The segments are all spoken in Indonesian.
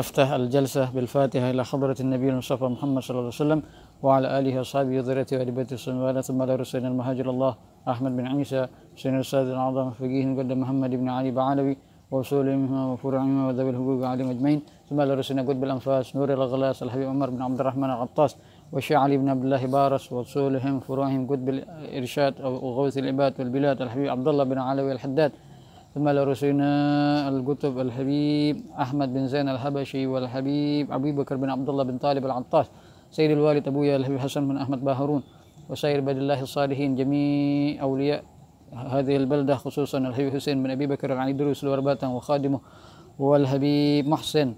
نفتح الجلسة بالفاتحة إلى حضرة النبي المصطفى محمد صلى الله عليه وسلم وعلى آله وذريته وآل بيته الصلاة ثم على رسولنا المهاجر الله أحمد بن عيسى سيدنا الأستاذ الأعظم فقيه مقدم محمد بن علي بعلوي وصولهما وفروعهما وذوي الهبوب عليهم أجمعين ثم على رسولنا قطب الأنفاس نور الأغلاس الحبيب عمر بن عبد الرحمن العطاس والشيخ علي بن عبد الله بارس وصولهم فروعهم قطب الإرشاد وغوث العباد والبلاد الحبيب عبد الله بن علوي الحداد ثم لرسولنا القطب الحبيب أحمد بن زين الحبشي والحبيب أبي بكر بن عبد الله بن طالب العطاش سيد الوالد أبويا الحبيب حسن بن أحمد باهرون وسائر بلد الله الصالحين جميع أولياء هذه البلدة خصوصا الحبيب حسين بن أبي بكر عن دروس ورباته وخادمه والحبيب محسن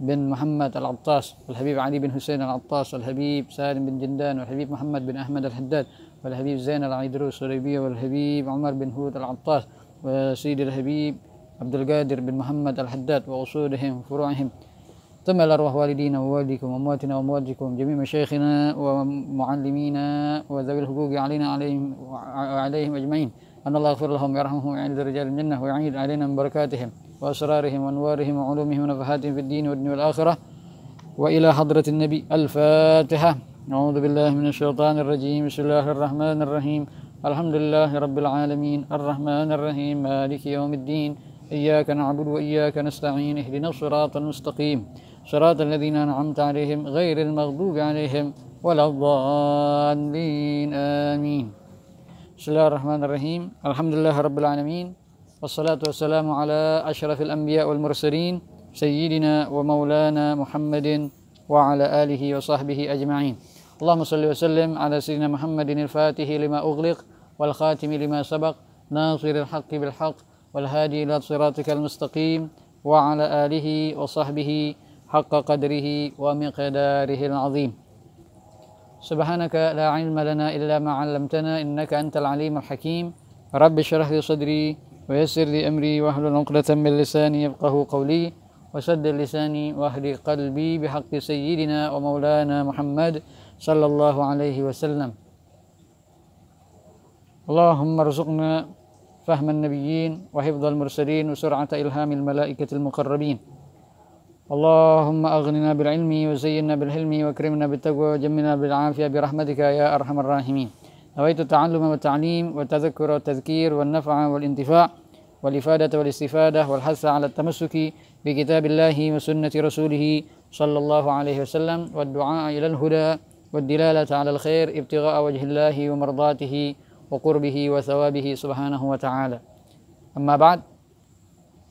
بن محمد العطاس والحبيب علي بن حسين العطاس والحبيب سالم بن جندان والحبيب محمد بن أحمد الحداد والحبيب زين العيدروس والحبيب والحبيب عمر بن هود العطاس وسيد الحبيب عبد القادر بن محمد الحداد وأصولهم وفروعهم ثم الأرواح والدينا ووالديكم وأمواتنا وأمواتكم جميع مشايخنا ومعلمينا وذوي الحقوق علينا عليهم وعليهم أجمعين أن الله يغفر لهم ويرحمهم ويعين رجال الجنة ويعيد علينا من بركاتهم وأسرارهم وأنوارهم وعلومهم ونفحاتهم في الدين والدنيا والآخرة وإلى حضرة النبي الفاتحة أعوذ بالله من الشيطان الرجيم بسم الله الرحمن الرحيم الحمد لله رب العالمين الرحمن الرحيم مالك يوم الدين إياك نعبد وإياك نستعين اهدنا الصراط المستقيم صراط الذين أنعمت عليهم غير المغضوب عليهم ولا الضالين آمين بسم الله الرحمن الرحيم الحمد لله رب العالمين والصلاة والسلام على أشرف الأنبياء والمرسلين سيدنا ومولانا محمد وعلى آله وصحبه أجمعين اللهم صل وسلم على سيدنا محمد الفاتح لما أغلق والخاتم لما سبق ناصر الحق بالحق والهادي إلى صراطك المستقيم وعلى آله وصحبه حق قدره ومقداره العظيم سبحانك لا علم لنا إلا ما علمتنا إنك أنت العليم الحكيم رب اشرح لي صدري ويسر لي أمري واحلل عقدة من لساني يفقه قولي وسد لساني واهدي قلبي بحق سيدنا ومولانا محمد صلى الله عليه وسلم اللهم ارزقنا فهم النبيين وحفظ المرسلين وسرعة إلهام الملائكة المقربين اللهم أغننا بالعلم وزينا بالحلم وأكرمنا بالتقوى وجمنا بالعافية برحمتك يا أرحم الراحمين نويت التعلم والتعليم والتذكر والتذكير والنفع والانتفاع والإفادة والاستفادة والحث على التمسك بكتاب الله وسنة رسوله صلى الله عليه وسلم والدعاء إلى الهدى والدلالة على الخير ابتغاء وجه الله ومرضاته وقربه وثوابه subhanahu wa ta'ala amma ba'd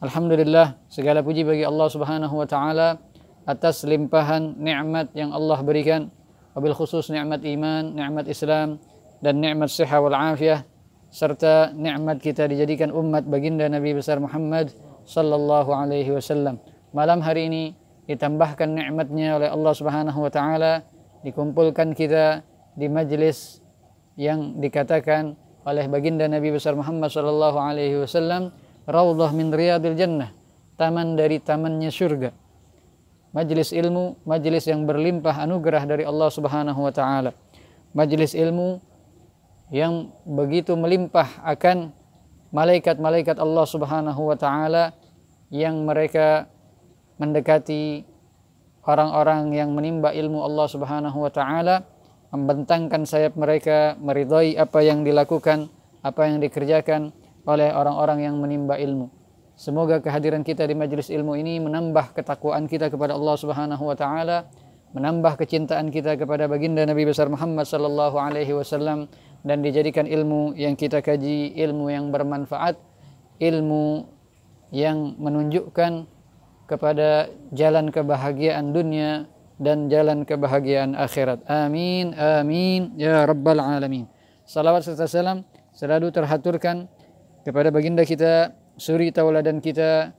Alhamdulillah segala puji bagi Allah subhanahu wa ta'ala atas limpahan nikmat yang Allah berikan wabil khusus nikmat iman, nikmat Islam dan nikmat sehat wal afiyah serta nikmat kita dijadikan umat baginda Nabi besar Muhammad sallallahu alaihi wasallam. Malam hari ini ditambahkan nikmatnya oleh Allah Subhanahu wa taala, dikumpulkan kita di majelis yang dikatakan oleh baginda Nabi besar Muhammad sallallahu alaihi wasallam raudhah min riyadil jannah taman dari tamannya surga majelis ilmu majelis yang berlimpah anugerah dari Allah Subhanahu wa taala majelis ilmu yang begitu melimpah akan malaikat-malaikat Allah Subhanahu wa taala yang mereka mendekati orang-orang yang menimba ilmu Allah Subhanahu wa taala membentangkan sayap mereka, meridhoi apa yang dilakukan, apa yang dikerjakan oleh orang-orang yang menimba ilmu. Semoga kehadiran kita di majlis ilmu ini menambah ketakwaan kita kepada Allah Subhanahu wa taala, menambah kecintaan kita kepada baginda Nabi besar Muhammad sallallahu alaihi wasallam dan dijadikan ilmu yang kita kaji ilmu yang bermanfaat, ilmu yang menunjukkan kepada jalan kebahagiaan dunia dan jalan kebahagiaan akhirat. Amin, amin, ya Rabbal Alamin. Salawat serta salam selalu terhaturkan kepada baginda kita, suri tauladan kita,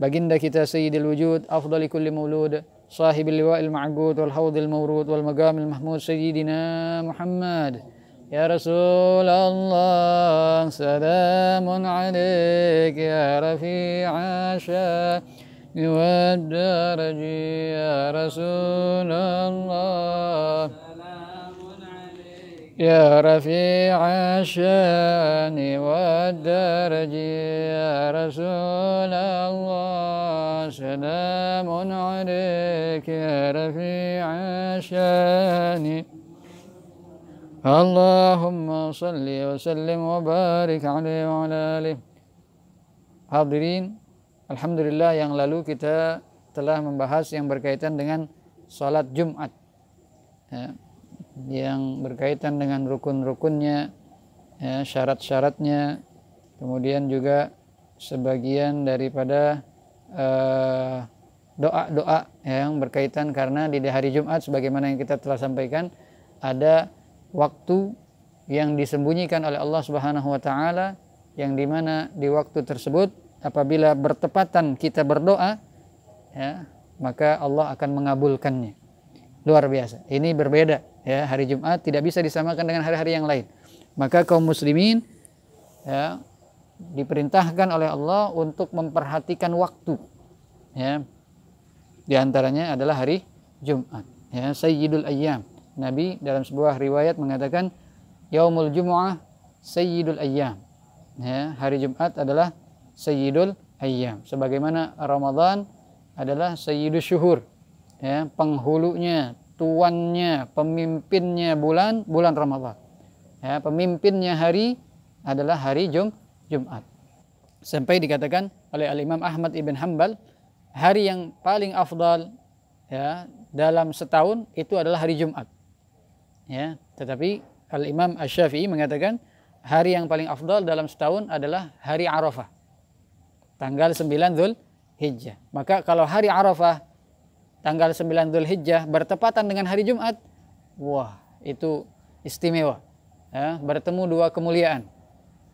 baginda kita Sayyidil Wujud, afdali kulli maulud, sahibil liwa'il ma'gud, wal hawdil mawrud, wal magamil mahmud, Sayyidina Muhammad. Ya Rasul Allah. Salamun عليك Ya رفيع والدرج يا رسول الله يا رفيع الشان والدرج يا رسول الله سلام عليك يا رفيع الشان اللهم صل وسلم وبارك عليه وعلى اله حاضرين Alhamdulillah yang lalu kita telah membahas yang berkaitan dengan salat Jumat. Ya, yang berkaitan dengan rukun-rukunnya, ya, syarat-syaratnya, kemudian juga sebagian daripada eh, doa-doa yang berkaitan karena di hari Jumat sebagaimana yang kita telah sampaikan ada waktu yang disembunyikan oleh Allah Subhanahu wa taala yang dimana di waktu tersebut apabila bertepatan kita berdoa ya maka Allah akan mengabulkannya luar biasa ini berbeda ya hari Jumat tidak bisa disamakan dengan hari-hari yang lain maka kaum muslimin ya diperintahkan oleh Allah untuk memperhatikan waktu ya di antaranya adalah hari Jumat ya sayyidul ayyam Nabi dalam sebuah riwayat mengatakan yaumul jumu'ah sayyidul ayyam ya hari Jumat adalah sayyidul ayyam. Sebagaimana Ramadan adalah sayyidul syuhur, ya, penghulunya, tuannya, pemimpinnya bulan bulan Ramadan. Ya, pemimpinnya hari adalah hari Jum Jumat. Sampai dikatakan oleh Al-Imam Ahmad Ibn Hanbal, hari yang paling afdal ya dalam setahun itu adalah hari Jumat. Ya, tetapi Al-Imam ash syafii mengatakan hari yang paling afdal dalam setahun adalah hari Arafah tanggal 9 Dhul Hijjah. Maka kalau hari Arafah tanggal 9 Dhul Hijjah bertepatan dengan hari Jumat, wah itu istimewa. Ya, bertemu dua kemuliaan.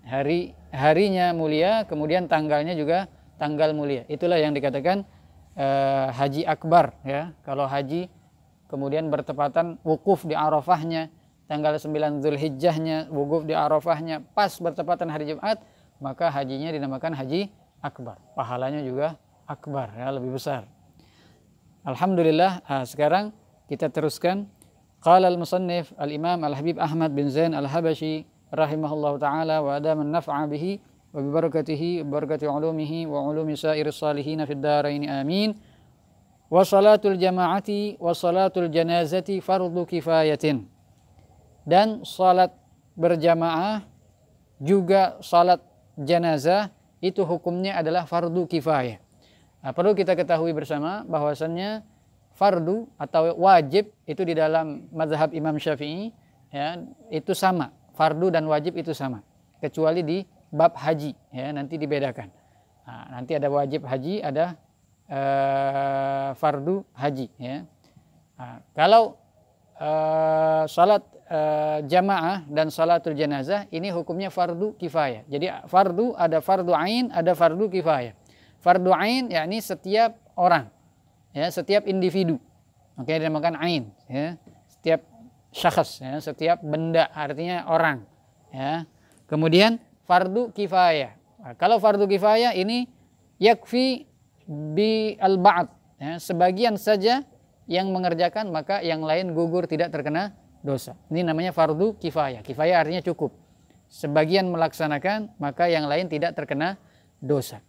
Hari harinya mulia, kemudian tanggalnya juga tanggal mulia. Itulah yang dikatakan eh, haji akbar ya. Kalau haji kemudian bertepatan wukuf di Arafahnya, tanggal 9 hijjahnya wukuf di Arafahnya pas bertepatan hari Jumat, maka hajinya dinamakan haji akbar. Pahalanya juga akbar, ya, lebih besar. Alhamdulillah, nah, sekarang kita teruskan. Qala al-musannif al-imam al-habib Ahmad bin Zain al-Habashi rahimahullahu ta'ala wa adaman naf'a bihi wa bibarakatihi wa barakati ulumihi wa ulumi sair salihin fid daraini amin wa salatul jama'ati wa salatul janazati fardu kifayatin dan salat berjamaah juga salat jenazah itu hukumnya adalah fardu kifayah. Nah, perlu kita ketahui bersama bahwasannya fardu atau wajib itu di dalam mazhab Imam Syafi'i ya itu sama fardu dan wajib itu sama kecuali di bab haji ya nanti dibedakan nah, nanti ada wajib haji ada uh, fardu haji ya nah, kalau uh, salat Eh, jamaah dan salatul jenazah ini hukumnya fardu kifayah. Jadi fardu ada fardu ain, ada fardu kifayah. Fardu ain yakni setiap orang. Ya, setiap individu. Oke, okay, dinamakan ain ya. Setiap syakhs ya, setiap benda artinya orang ya. Kemudian fardu kifayah. Nah, kalau fardu kifayah ini yakfi bi al-ba'd ya, sebagian saja yang mengerjakan maka yang lain gugur tidak terkena dosa. Ini namanya fardu kifayah. Kifayah artinya cukup. Sebagian melaksanakan, maka yang lain tidak terkena dosa.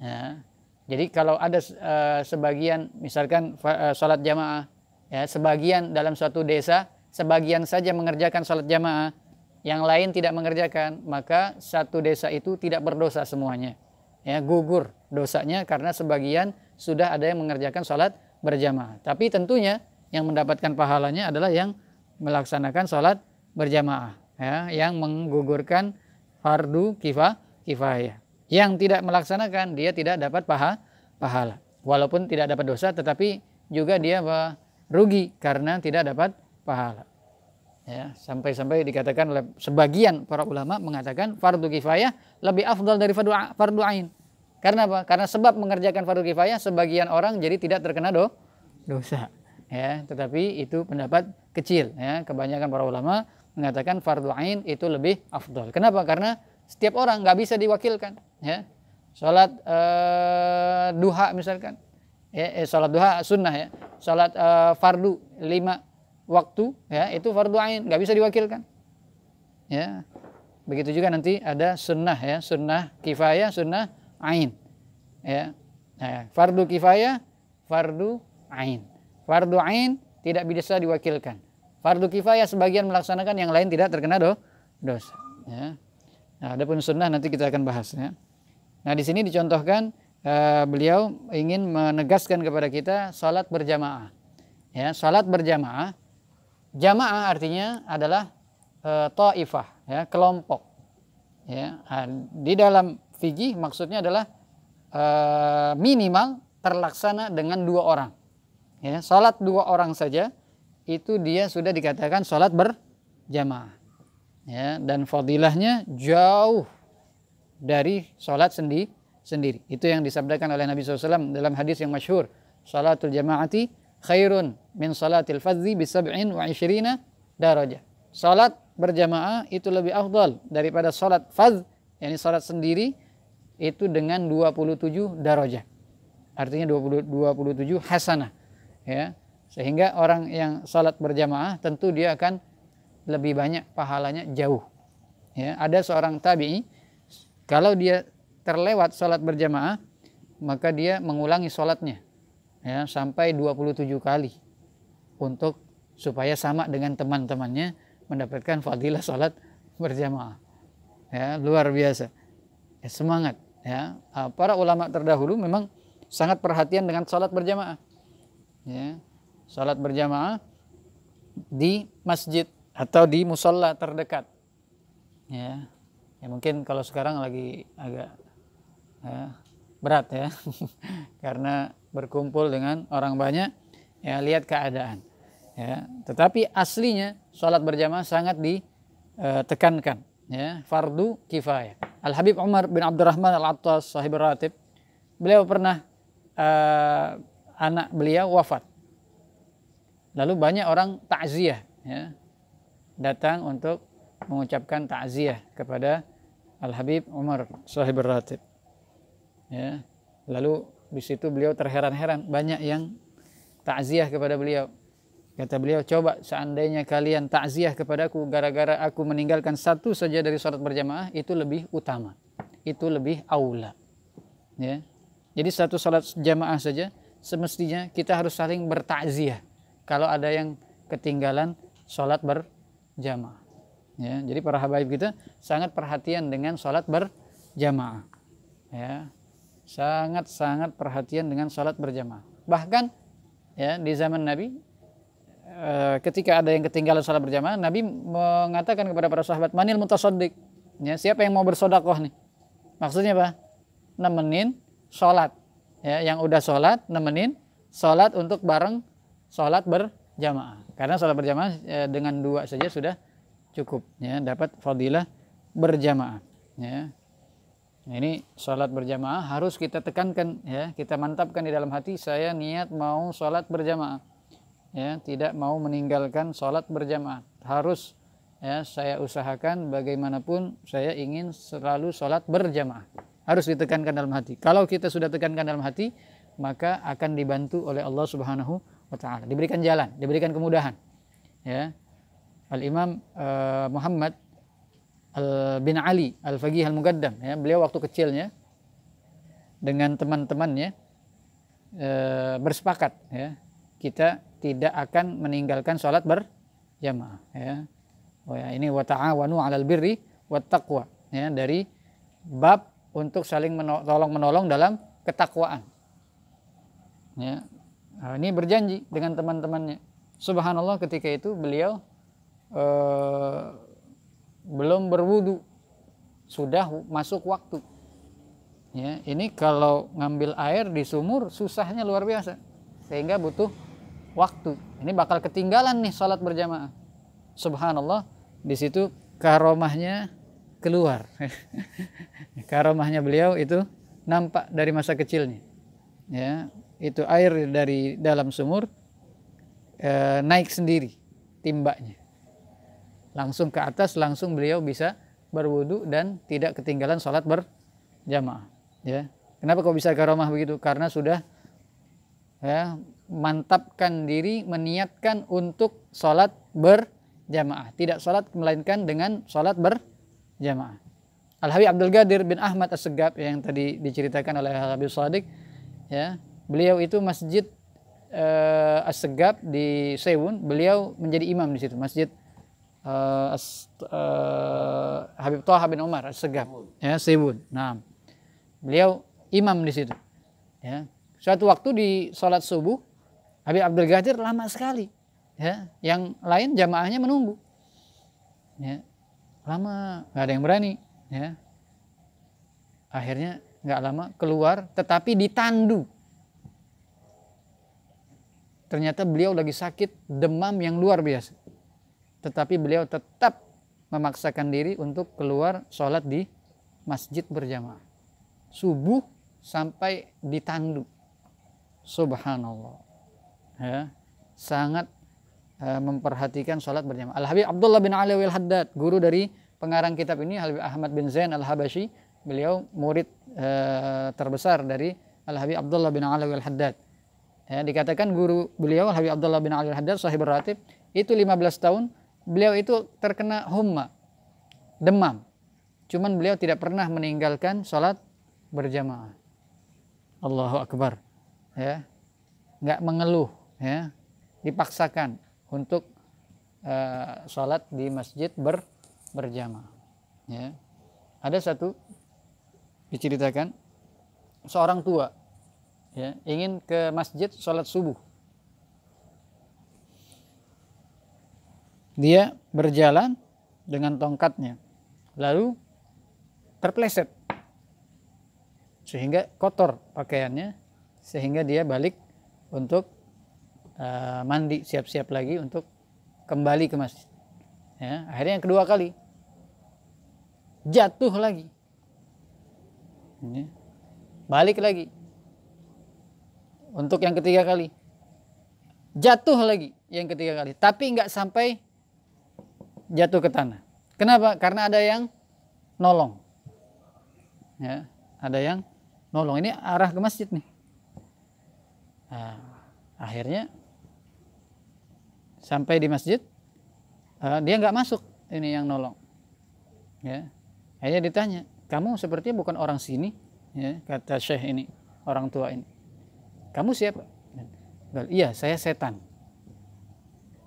Ya. Jadi kalau ada uh, sebagian, misalkan uh, eh, sholat jamaah, ya, sebagian dalam suatu desa, sebagian saja mengerjakan sholat jamaah, yang lain tidak mengerjakan, maka satu desa itu tidak berdosa semuanya. Ya, gugur dosanya karena sebagian sudah ada yang mengerjakan sholat berjamaah. Tapi tentunya yang mendapatkan pahalanya adalah yang melaksanakan sholat berjamaah ya, yang menggugurkan fardu kifah kifayah. Yang tidak melaksanakan dia tidak dapat paha, pahala. Walaupun tidak dapat dosa tetapi juga dia rugi karena tidak dapat pahala. Ya, sampai-sampai dikatakan oleh sebagian para ulama mengatakan fardu kifayah lebih afdal dari fardu, fardu ain. Karena apa? Karena sebab mengerjakan fardu kifayah sebagian orang jadi tidak terkena do, dosa. Ya, tetapi itu pendapat kecil ya kebanyakan para ulama mengatakan fardu ain itu lebih afdol kenapa karena setiap orang nggak bisa diwakilkan ya sholat eh, duha misalkan ya eh, sholat duha sunnah ya sholat eh, fardu lima waktu ya itu fardu ain nggak bisa diwakilkan ya begitu juga nanti ada sunnah ya sunnah kifayah sunnah ain ya nah, fardu kifayah fardu ain fardu ain tidak bisa diwakilkan. Fardu kifayah sebagian melaksanakan yang lain tidak terkena do, dosa. Ya. Nah, adapun sunnah nanti kita akan bahas. Ya. Nah, di sini dicontohkan eh, beliau ingin menegaskan kepada kita salat berjamaah. Ya, salat berjamaah, jamaah artinya adalah eh, taifah, ya, kelompok. Ya, ah, di dalam fikih maksudnya adalah eh, minimal terlaksana dengan dua orang ya salat dua orang saja itu dia sudah dikatakan salat berjamaah ya dan fadilahnya jauh dari salat sendi sendiri itu yang disabdakan oleh Nabi SAW dalam hadis yang masyhur salatul jamaati khairun min salatil fadzi bi sab'in wa ishrina daraja salat berjamaah itu lebih afdal daripada salat fadz yakni salat sendiri itu dengan 27 daraja artinya 20, 27 hasanah ya sehingga orang yang salat berjamaah tentu dia akan lebih banyak pahalanya jauh ya ada seorang tabi kalau dia terlewat salat berjamaah maka dia mengulangi salatnya ya sampai 27 kali untuk supaya sama dengan teman-temannya mendapatkan fadilah salat berjamaah ya luar biasa ya, semangat ya ah, para ulama terdahulu memang sangat perhatian dengan salat berjamaah ya, sholat berjamaah di masjid atau di musola terdekat. Ya, ya mungkin kalau sekarang lagi agak ya, berat ya, karena berkumpul dengan orang banyak. Ya lihat keadaan. Ya, tetapi aslinya salat berjamaah sangat ditekankan. E, ya, fardu kifayah. Al Habib Umar bin Abdurrahman Al Attas sahib ratib beliau pernah uh, anak beliau wafat. Lalu banyak orang takziah ya, datang untuk mengucapkan takziah kepada Al Habib Umar Sahib Ratib. Ya, lalu di situ beliau terheran-heran banyak yang takziah kepada beliau. Kata beliau, coba seandainya kalian takziah kepadaku gara-gara aku meninggalkan satu saja dari sholat berjamaah, itu lebih utama. Itu lebih aula. Ya. Jadi satu sholat jamaah saja, semestinya kita harus saling bertakziah kalau ada yang ketinggalan sholat berjamaah. Ya, jadi para habaib kita sangat perhatian dengan sholat berjamaah. Ya, sangat-sangat perhatian dengan sholat berjamaah. Bahkan ya di zaman Nabi eh, ketika ada yang ketinggalan sholat berjamaah, Nabi mengatakan kepada para sahabat, manil mutasodik. Ya, siapa yang mau bersodakoh nih? Maksudnya apa? Nemenin sholat ya, yang udah sholat nemenin sholat untuk bareng sholat berjamaah karena sholat berjamaah ya, dengan dua saja sudah cukup ya dapat fadilah berjamaah ya nah, ini sholat berjamaah harus kita tekankan ya kita mantapkan di dalam hati saya niat mau sholat berjamaah ya tidak mau meninggalkan sholat berjamaah harus ya saya usahakan bagaimanapun saya ingin selalu sholat berjamaah harus ditekankan dalam hati. Kalau kita sudah tekankan dalam hati, maka akan dibantu oleh Allah Subhanahu wa taala. Diberikan jalan, diberikan kemudahan. Ya. Al-Imam uh, Muhammad Al bin Ali Al-Faqih Al-Mugaddam ya, beliau waktu kecilnya dengan teman-temannya e, bersepakat ya kita tidak akan meninggalkan sholat berjamaah ya. Oh ya ini wa ta'awanu 'alal birri wat taqwa ya dari bab untuk saling tolong menolong dalam ketakwaan. Ya. Nah, ini berjanji dengan teman-temannya. Subhanallah ketika itu beliau eh, belum berwudu, sudah masuk waktu. Ya, ini kalau ngambil air di sumur susahnya luar biasa, sehingga butuh waktu. Ini bakal ketinggalan nih sholat berjamaah. Subhanallah, di situ karomahnya keluar. Karomahnya beliau itu nampak dari masa kecilnya. Ya, itu air dari dalam sumur e, naik sendiri timbaknya. Langsung ke atas, langsung beliau bisa berwudu dan tidak ketinggalan sholat berjamaah. Ya. Kenapa kok bisa karomah begitu? Karena sudah ya, mantapkan diri, meniatkan untuk sholat berjamaah. Tidak sholat melainkan dengan sholat berjamaah jamaah. Al-Habib Abdul Gadir bin Ahmad As-Segab yang tadi diceritakan oleh Al-Habib Sadiq ya, beliau itu masjid uh, eh, As-Segab di Sewun, beliau menjadi imam di situ, masjid uh, As, uh, Habib Toha bin Umar As-Segab ya, Sewun. Nah, beliau imam di situ. Ya. Suatu waktu di sholat subuh, Habib Abdul Gadir lama sekali. Ya. Yang lain jamaahnya menunggu. Ya lama nggak ada yang berani ya akhirnya nggak lama keluar tetapi ditandu ternyata beliau lagi sakit demam yang luar biasa tetapi beliau tetap memaksakan diri untuk keluar sholat di masjid berjamaah subuh sampai ditandu subhanallah ya sangat Eh, memperhatikan sholat berjamaah. Al-Habib Abdullah bin Alawi al Haddad, guru dari pengarang kitab ini, Al-Habib Ahmad bin Zain Al-Habashi, beliau murid e, terbesar dari Al-Habib Abdullah bin Alawi al Haddad. Ya, dikatakan guru beliau, Al-Habib Abdullah bin Alawi al Haddad, sahib ratib, itu 15 tahun, beliau itu terkena humma, demam. Cuman beliau tidak pernah meninggalkan sholat berjamaah. Allahu Akbar. Ya, nggak mengeluh, ya, dipaksakan untuk uh, sholat di masjid ber, berjamaah. Ya. Ada satu diceritakan seorang tua ya, ingin ke masjid sholat subuh. Dia berjalan dengan tongkatnya, lalu terpleset sehingga kotor pakaiannya, sehingga dia balik untuk Eh, mandi siap-siap lagi untuk kembali ke masjid ya, akhirnya yang kedua kali jatuh lagi ya, balik lagi untuk yang ketiga kali jatuh lagi yang ketiga kali tapi nggak sampai jatuh ke tanah kenapa karena ada yang nolong ya ada yang nolong ini arah ke masjid nih nah, akhirnya sampai di masjid eh, dia nggak masuk ini yang nolong ya hanya ditanya kamu sepertinya bukan orang sini ya kata syekh ini orang tua ini kamu siapa iya saya setan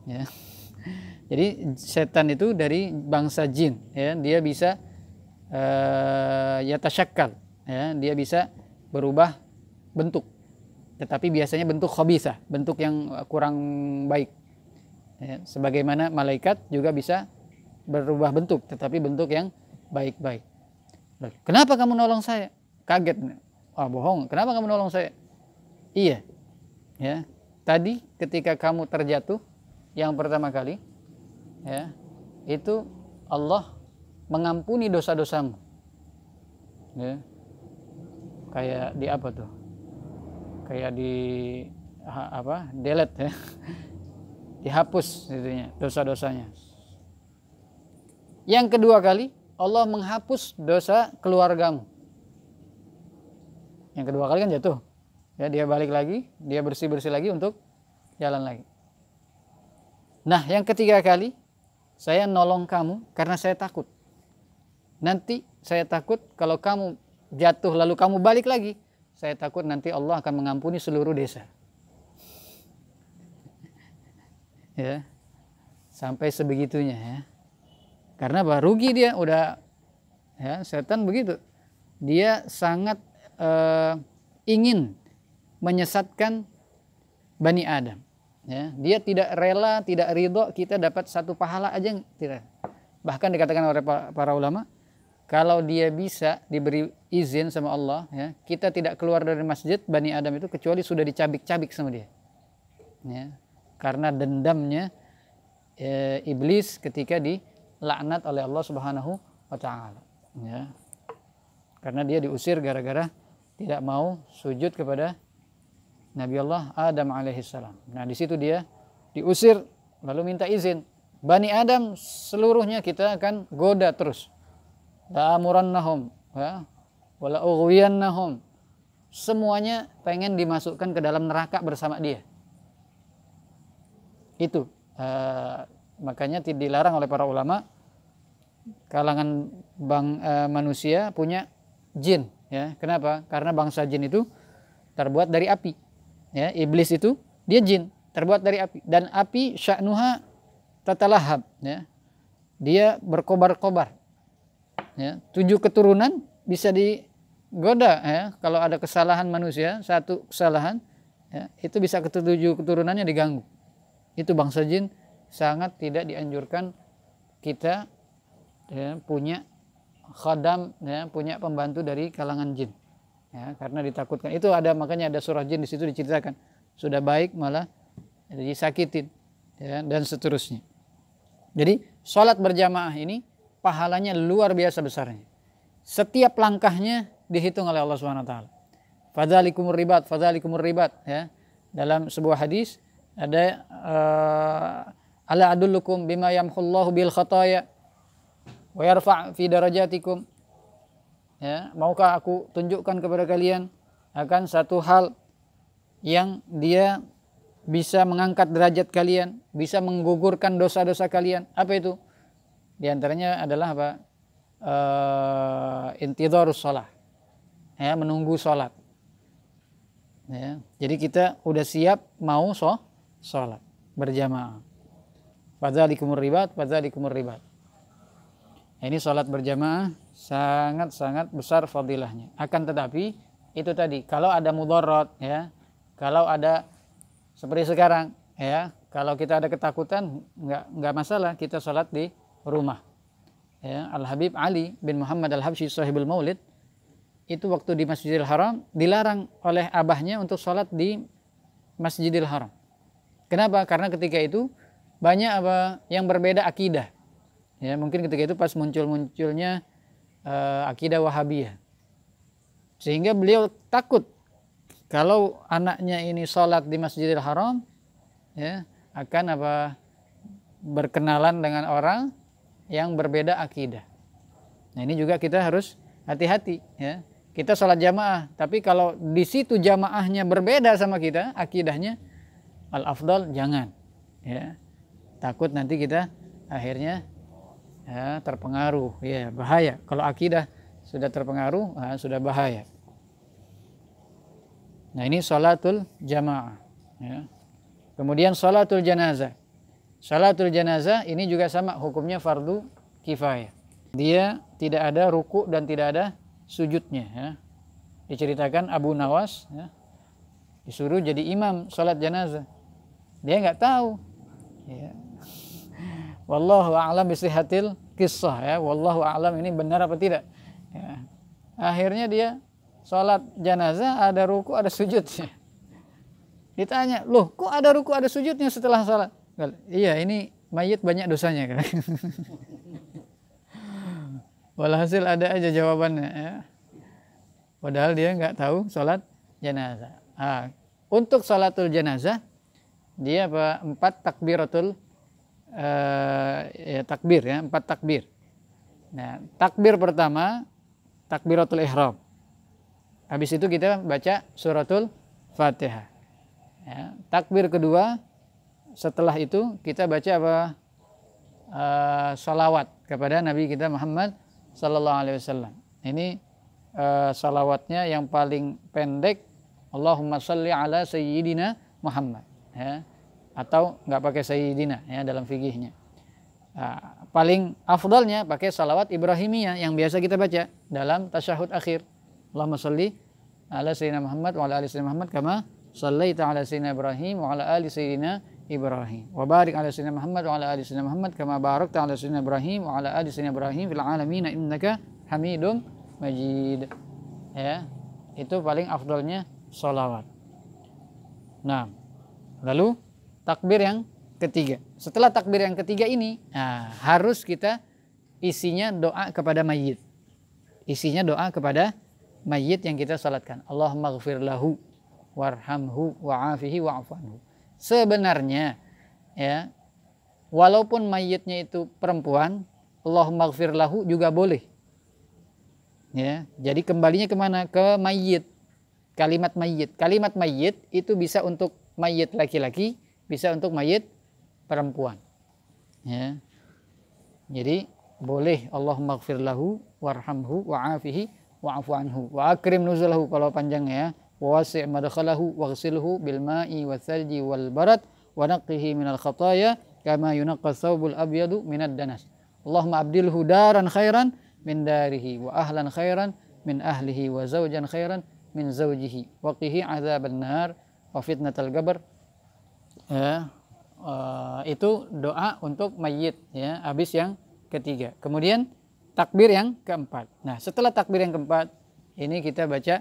ya jadi setan itu dari bangsa jin ya dia bisa eh, ya tasyakkal ya dia bisa berubah bentuk tetapi biasanya bentuk hobi bentuk yang kurang baik Ya, sebagaimana malaikat juga bisa berubah bentuk, tetapi bentuk yang baik-baik. Kenapa kamu nolong saya? Kaget. Wah, bohong. Kenapa kamu nolong saya? Iya. Ya. Tadi ketika kamu terjatuh yang pertama kali, ya, itu Allah mengampuni dosa-dosamu. Ya. Kayak di apa tuh? Kayak di apa? Delete ya dihapus itunya dosa-dosanya. Yang kedua kali Allah menghapus dosa keluargamu. Yang kedua kali kan jatuh. Ya dia balik lagi, dia bersih-bersih lagi untuk jalan lagi. Nah, yang ketiga kali saya nolong kamu karena saya takut. Nanti saya takut kalau kamu jatuh lalu kamu balik lagi, saya takut nanti Allah akan mengampuni seluruh desa. ya sampai sebegitunya ya karena apa rugi dia udah ya setan begitu dia sangat eh, ingin menyesatkan bani Adam ya dia tidak rela tidak ridho kita dapat satu pahala aja tidak bahkan dikatakan oleh para ulama kalau dia bisa diberi izin sama Allah ya kita tidak keluar dari masjid Bani Adam itu kecuali sudah dicabik-cabik sama dia ya karena dendamnya e, iblis ketika dilaknat oleh Allah Subhanahu wa taala ya karena dia diusir gara-gara tidak mau sujud kepada Nabi Allah Adam alaihissalam. Nah di situ dia diusir lalu minta izin. Bani Adam seluruhnya kita akan goda terus. La'amurannahum ya. Wala Semuanya pengen dimasukkan ke dalam neraka bersama dia itu eh, makanya makanya dilarang oleh para ulama kalangan bang eh, manusia punya jin ya kenapa karena bangsa jin itu terbuat dari api ya iblis itu dia jin terbuat dari api dan api sya'nuha tatalahab ya dia berkobar-kobar ya tujuh keturunan bisa digoda ya kalau ada kesalahan manusia satu kesalahan ya, itu bisa ketujuh keturunannya diganggu itu bangsa jin sangat tidak dianjurkan kita ya, punya khadam ya, punya pembantu dari kalangan jin ya, karena ditakutkan itu ada makanya ada surah jin di situ diceritakan sudah baik malah disakitin ya, dan seterusnya jadi sholat berjamaah ini pahalanya luar biasa besarnya setiap langkahnya dihitung oleh Allah Subhanahu wa taala fadzalikumur ribat fadzalikumur ribat ya dalam sebuah hadis ada uh, ala adullukum bima yamkhullahu bil khataya wa yarfa' fi darajatikum ya maukah aku tunjukkan kepada kalian akan satu hal yang dia bisa mengangkat derajat kalian, bisa menggugurkan dosa-dosa kalian. Apa itu? Di antaranya adalah apa? Uh, eh, intidharus shalah Ya, menunggu salat. Ya, jadi kita udah siap mau sholat. Sholat berjamaah. Fadzalikumur ribat, fadzalikumur ribat. Nah, ini sholat berjamaah sangat-sangat besar fadilahnya. Akan tetapi itu tadi kalau ada mudorot, ya, kalau ada seperti sekarang ya, kalau kita ada ketakutan nggak nggak masalah kita sholat di rumah. Ya, Al Habib Ali bin Muhammad Al Habsyi Sahibul Maulid itu waktu di Masjidil Haram dilarang oleh abahnya untuk sholat di Masjidil Haram. Kenapa? Karena ketika itu banyak apa yang berbeda akidah. Ya, mungkin ketika itu pas muncul-munculnya uh, akidah Wahabiyah. Sehingga beliau takut kalau anaknya ini sholat di Masjidil Haram ya akan apa berkenalan dengan orang yang berbeda akidah. Nah, ini juga kita harus hati-hati ya. Kita sholat jamaah, tapi kalau di situ jamaahnya berbeda sama kita, akidahnya, al afdal jangan ya takut nanti kita akhirnya ya, terpengaruh ya bahaya kalau akidah sudah terpengaruh ya, sudah bahaya nah ini salatul jamaah ya. kemudian salatul janazah salatul janazah ini juga sama hukumnya fardu kifayah dia tidak ada ruku dan tidak ada sujudnya ya. diceritakan Abu Nawas ya, disuruh jadi imam salat janazah dia nggak tahu ya. wallahu a'lam bisihatil kisah ya wallahu a'lam ini benar apa tidak ya. akhirnya dia sholat jenazah ada ruku ada sujud ditanya loh kok ada ruku ada sujudnya setelah sholat iya ini mayit banyak dosanya kan Walhasil ada aja jawabannya ya. Padahal dia nggak tahu sholat jenazah. Nah, untuk sholatul jenazah dia apa empat takbiratul eh, ya, takbir ya empat takbir nah takbir pertama takbiratul ihram habis itu kita baca suratul fatihah ya, takbir kedua setelah itu kita baca apa eh, salawat kepada Nabi kita Muhammad Sallallahu Alaihi Wasallam ini uh, salawatnya yang paling pendek Allahumma salli ala sayyidina Muhammad ya atau nggak pakai sayyidina ya dalam fikihnya nah, paling afdalnya pakai salawat ibrahimiyah yang biasa kita baca dalam tasyahud akhir Allahumma salli ala sayyidina Muhammad wa ala ali sayyidina Muhammad kama sallaita ala sayyidina Ibrahim wa ala ali sayyidina Ibrahim wa barik ala sayyidina Muhammad wa ala ali sayyidina Muhammad kama barakta ala sayyidina Ibrahim wa ala ali sayyidina Ibrahim fil alamin innaka hamidum majid ya itu paling afdalnya salawat nah Lalu takbir yang ketiga. Setelah takbir yang ketiga ini, nah, harus kita isinya doa kepada mayit. Isinya doa kepada mayit yang kita salatkan. Allahumma ghafir lahu warhamhu wa'afihi wa'afanhu. Sebenarnya ya, walaupun mayitnya itu perempuan, Allahumma ghafir lahu juga boleh. Ya, jadi kembalinya kemana? Ke mayit. Kalimat mayit. Kalimat mayit itu bisa untuk mayit laki-laki, bisa untuk mayit perempuan. Ya. Jadi boleh Allah maghfir lahu warhamhu wa'afihi wa'afu anhu wa akrim nuzulahu kalau panjang ya wasi' madkhalahu waghsilhu bil ma'i wasalji wal barat wa naqqihi minal khataya kama yunqqa thawbul abyadu minad danas Allahumma abdilhu daran khairan min darihi wa ahlan khairan min ahlihi wa zawjan khairan min zawjihi waqihi azaban nar wa fitnatul qabr ya uh, itu doa untuk mayit ya habis yang ketiga kemudian takbir yang keempat nah setelah takbir yang keempat ini kita baca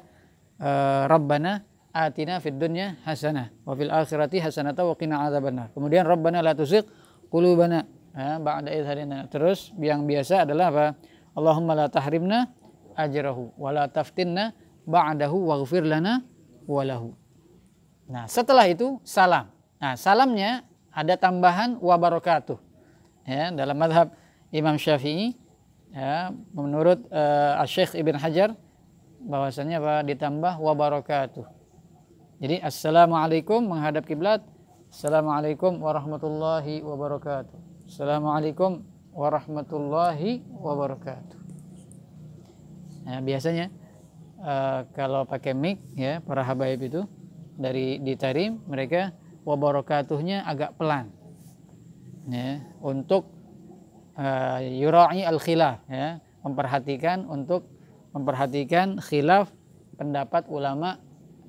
uh, rabbana atina fid dunya hasanah wa fil akhirati hasanata wa qina adzabannar kemudian rabbana la tuzigh qulubana ya, ba'da idh terus yang biasa adalah apa Allahumma la tahrimna ajrahu wa la taftinna ba'dahu waghfir lana walahu Nah, setelah itu salam. Nah, salamnya ada tambahan wa barakatuh. Ya, dalam madhab Imam Syafi'i, ya, menurut uh, eh, Syekh Ibn Hajar, bahwasannya apa? ditambah wa barakatuh. Jadi, Assalamualaikum menghadap kiblat. Assalamualaikum warahmatullahi wabarakatuh. Assalamualaikum warahmatullahi wabarakatuh. Nah, biasanya uh, kalau pakai mic ya para habaib itu dari ditarim mereka wabarakatuhnya agak pelan ya, untuk uh, eh, yurai al khilaf ya, memperhatikan untuk memperhatikan khilaf pendapat ulama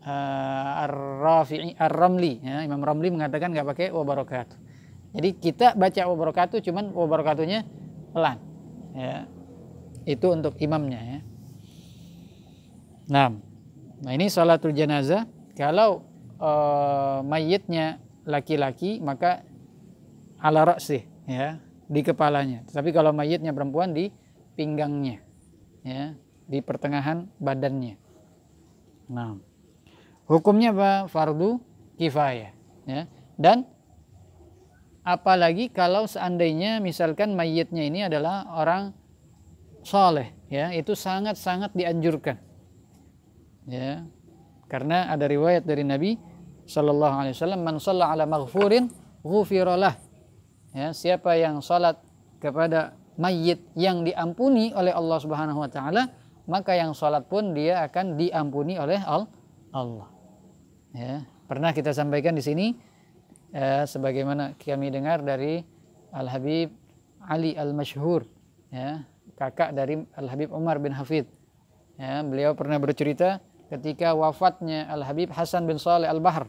uh, ar-Rafi'i ar-Ramli ya, Imam Ramli mengatakan nggak pakai wabarakatuh jadi kita baca wabarakatuh cuman wabarakatuhnya pelan ya itu untuk imamnya ya. Nah, nah ini salatul jenazah kalau uh, mayitnya laki-laki maka ala sih ya di kepalanya. Tapi kalau mayitnya perempuan di pinggangnya ya di pertengahan badannya. Nah, hukumnya apa? Fardu kifayah ya. Dan apalagi kalau seandainya misalkan mayitnya ini adalah orang soleh ya itu sangat-sangat dianjurkan ya karena ada riwayat dari Nabi Shallallahu Alaihi Wasallam, man sholat ala maghfurin ghufirolah. Ya, siapa yang sholat kepada mayit yang diampuni oleh Allah Subhanahu Wa Taala, maka yang sholat pun dia akan diampuni oleh Allah. Ya, pernah kita sampaikan di sini, ya, sebagaimana kami dengar dari Al Habib Ali Al Mashhur, ya, kakak dari Al Habib Umar bin Hafid. Ya, beliau pernah bercerita ketika wafatnya Al Habib Hasan bin Saleh Al Bahar.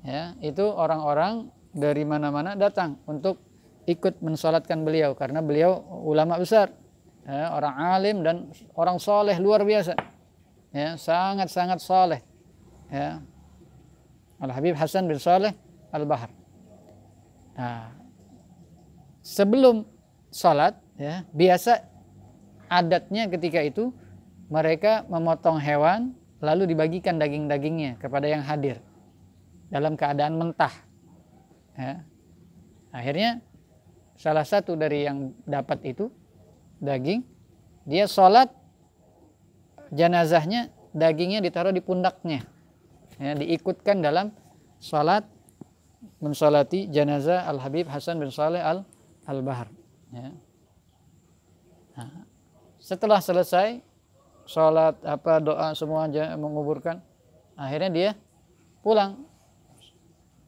Ya, itu orang-orang dari mana-mana datang untuk ikut mensolatkan beliau karena beliau ulama besar, ya, orang alim dan orang soleh luar biasa, ya sangat-sangat soleh. Ya. Al Habib Hasan bin Saleh Al Bahar. Nah, sebelum sholat ya biasa adatnya ketika itu mereka memotong hewan lalu dibagikan daging-dagingnya kepada yang hadir dalam keadaan mentah. Ya. Akhirnya salah satu dari yang dapat itu daging, dia sholat jenazahnya dagingnya ditaruh di pundaknya, ya, diikutkan dalam sholat mensolati jenazah Al Habib Hasan bin Saleh Al Al Bahar. Ya. Nah, setelah selesai sholat apa doa semua menguburkan akhirnya dia pulang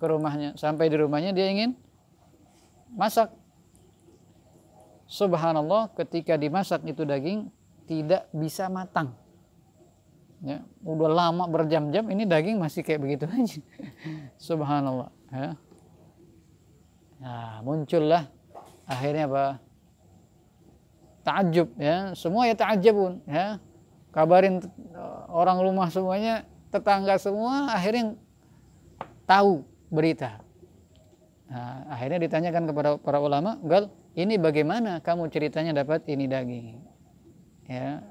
ke rumahnya sampai di rumahnya dia ingin masak subhanallah ketika dimasak itu daging tidak bisa matang ya udah lama berjam-jam ini daging masih kayak begitu aja subhanallah ya nah muncullah akhirnya apa takjub ya semua ya ta'ajubun ya kabarin eh, orang rumah semuanya tetangga semua akhirnya tahu berita nah, akhirnya ditanyakan kepada para ulama gal ini bagaimana kamu ceritanya dapat ini daging ya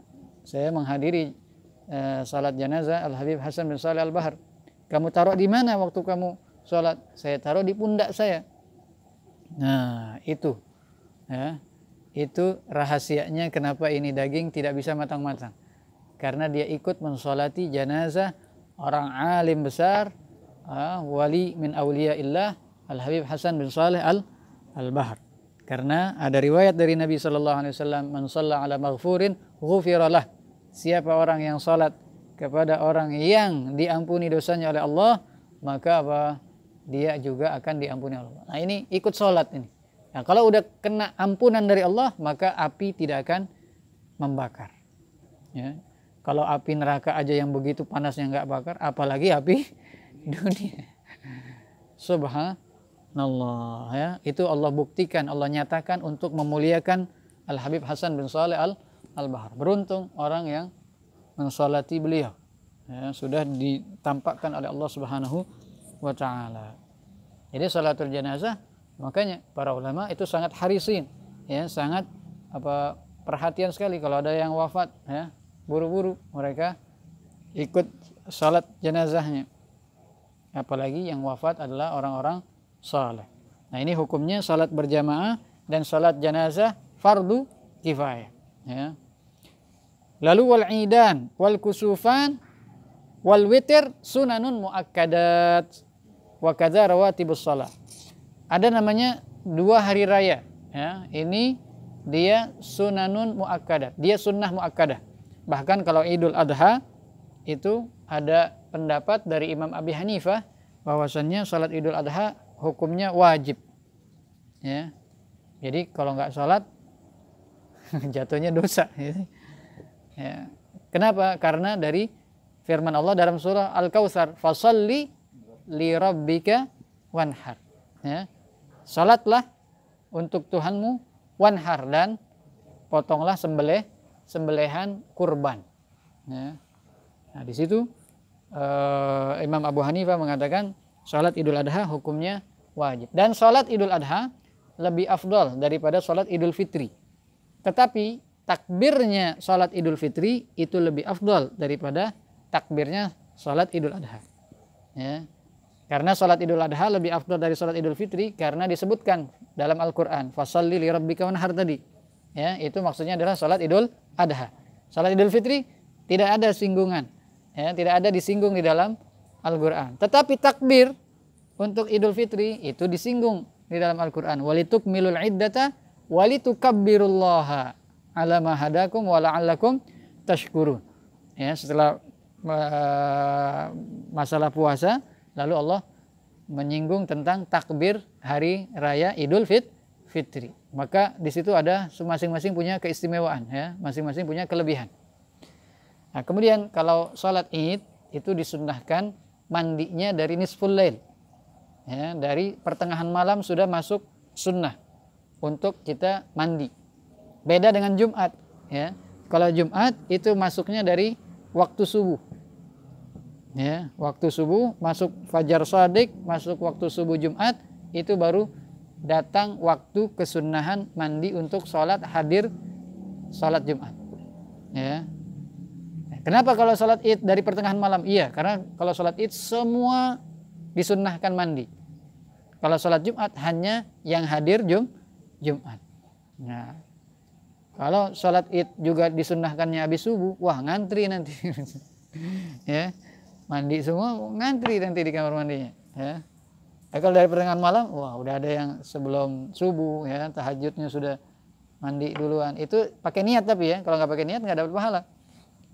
saya menghadiri eh, salat jenazah Al Habib Hasan bin Saleh Al Bahar kamu taruh di mana waktu kamu salat saya taruh di pundak saya nah itu ya itu rahasianya kenapa ini daging tidak bisa matang-matang karena dia ikut mensolati jenazah orang alim besar ah, wali min awliya illah Al Habib Hasan bin Saleh Al Al bahr. Karena ada riwayat dari Nabi saw Alaihi Wasallam ala maghfurin ghufiralah. Siapa orang yang salat kepada orang yang diampuni dosanya oleh Allah, maka apa? Dia juga akan diampuni oleh Allah. Nah ini ikut sholat ini. Nah kalau udah kena ampunan dari Allah, maka api tidak akan membakar. Ya. Kalau api neraka aja yang begitu panasnya nggak bakar, apalagi api dunia. Subhanallah ya. Itu Allah buktikan, Allah nyatakan untuk memuliakan Al Habib Hasan bin Saleh Al Al Bahar. Beruntung orang yang mensolati beliau. Ya, sudah ditampakkan oleh Allah Subhanahu wa taala. Jadi salatul jenazah makanya para ulama itu sangat harisin ya sangat apa perhatian sekali kalau ada yang wafat ya buru-buru mereka ikut salat jenazahnya apalagi yang wafat adalah orang-orang saleh nah ini hukumnya salat berjamaah dan salat jenazah fardu kifayah ya lalu wal idan wal kusufan wal witir sunanun muakkadat wa kadza rawatibus shalah ada namanya dua hari raya ya ini dia sunanun muakkadat dia sunnah muakkadah Bahkan kalau Idul Adha itu ada pendapat dari Imam Abi Hanifah bahwasannya salat Idul Adha hukumnya wajib. Ya. Jadi kalau nggak salat jatuhnya dosa. Ya. Kenapa? Karena dari firman Allah dalam surah al Kausar "Fasalli li rabbika wanhar." Ya. Salatlah untuk Tuhanmu wanhar dan potonglah sembelih sembelihan kurban. Ya. Nah, di situ uh, Imam Abu Hanifah mengatakan salat Idul Adha hukumnya wajib. Dan salat Idul Adha lebih afdol daripada salat Idul Fitri. Tetapi takbirnya salat Idul Fitri itu lebih afdol daripada takbirnya salat Idul Adha. Ya. Karena salat Idul Adha lebih afdol dari salat Idul Fitri karena disebutkan dalam Al-Qur'an, "Fashalli li rabbika wanhar" tadi ya itu maksudnya adalah sholat idul adha sholat idul fitri tidak ada singgungan ya tidak ada disinggung di dalam Al-Quran tetapi takbir untuk idul fitri itu disinggung di dalam Al-Quran walituk milul iddata walitukabbirullaha ala mahadakum wala'allakum tashkurun ya setelah uh, masalah puasa lalu Allah menyinggung tentang takbir hari raya idul fitri fitri. Maka di situ ada masing-masing punya keistimewaan ya, masing-masing punya kelebihan. Nah, kemudian kalau sholat Id itu disunnahkan mandinya dari nisful lail. Ya, dari pertengahan malam sudah masuk sunnah untuk kita mandi. Beda dengan Jumat ya. Kalau Jumat itu masuknya dari waktu subuh. Ya, waktu subuh masuk fajar sadik, masuk waktu subuh Jumat itu baru datang waktu kesunahan mandi untuk sholat hadir sholat Jumat. Ya. Kenapa kalau sholat id dari pertengahan malam? Iya, karena kalau sholat id semua disunnahkan mandi. Kalau sholat Jumat hanya yang hadir Jum Jumat. Nah, kalau sholat id juga disunnahkannya habis subuh, wah ngantri nanti. ya, mandi semua ngantri nanti di kamar mandinya. Ya. Ya, kalau dari pertengahan malam, wah udah ada yang sebelum subuh ya, kan, tahajudnya sudah mandi duluan. Itu pakai niat tapi ya, kalau nggak pakai niat nggak dapat pahala.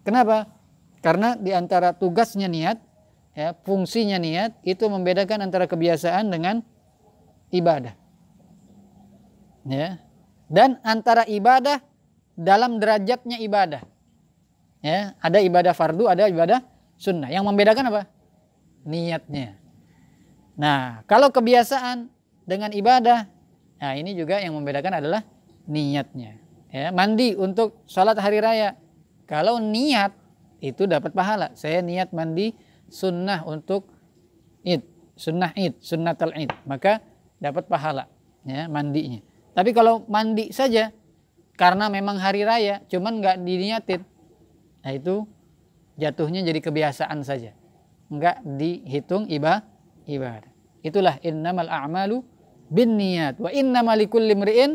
Kenapa? Karena di antara tugasnya niat, ya, fungsinya niat itu membedakan antara kebiasaan dengan ibadah. Ya. Dan antara ibadah dalam derajatnya ibadah. Ya, ada ibadah fardu, ada ibadah sunnah. Yang membedakan apa? Niatnya Nah, kalau kebiasaan dengan ibadah, nah ini juga yang membedakan adalah niatnya. Ya, mandi untuk sholat hari raya. Kalau niat itu dapat pahala. Saya niat mandi sunnah untuk id, sunnah id, sunnatul id. Maka dapat pahala ya mandinya. Tapi kalau mandi saja karena memang hari raya, cuman nggak diniatin, nah itu jatuhnya jadi kebiasaan saja. Nggak dihitung ibadah ibadah. Itulah innamal a'malu bin niat. Wa innamal limri'in mri'in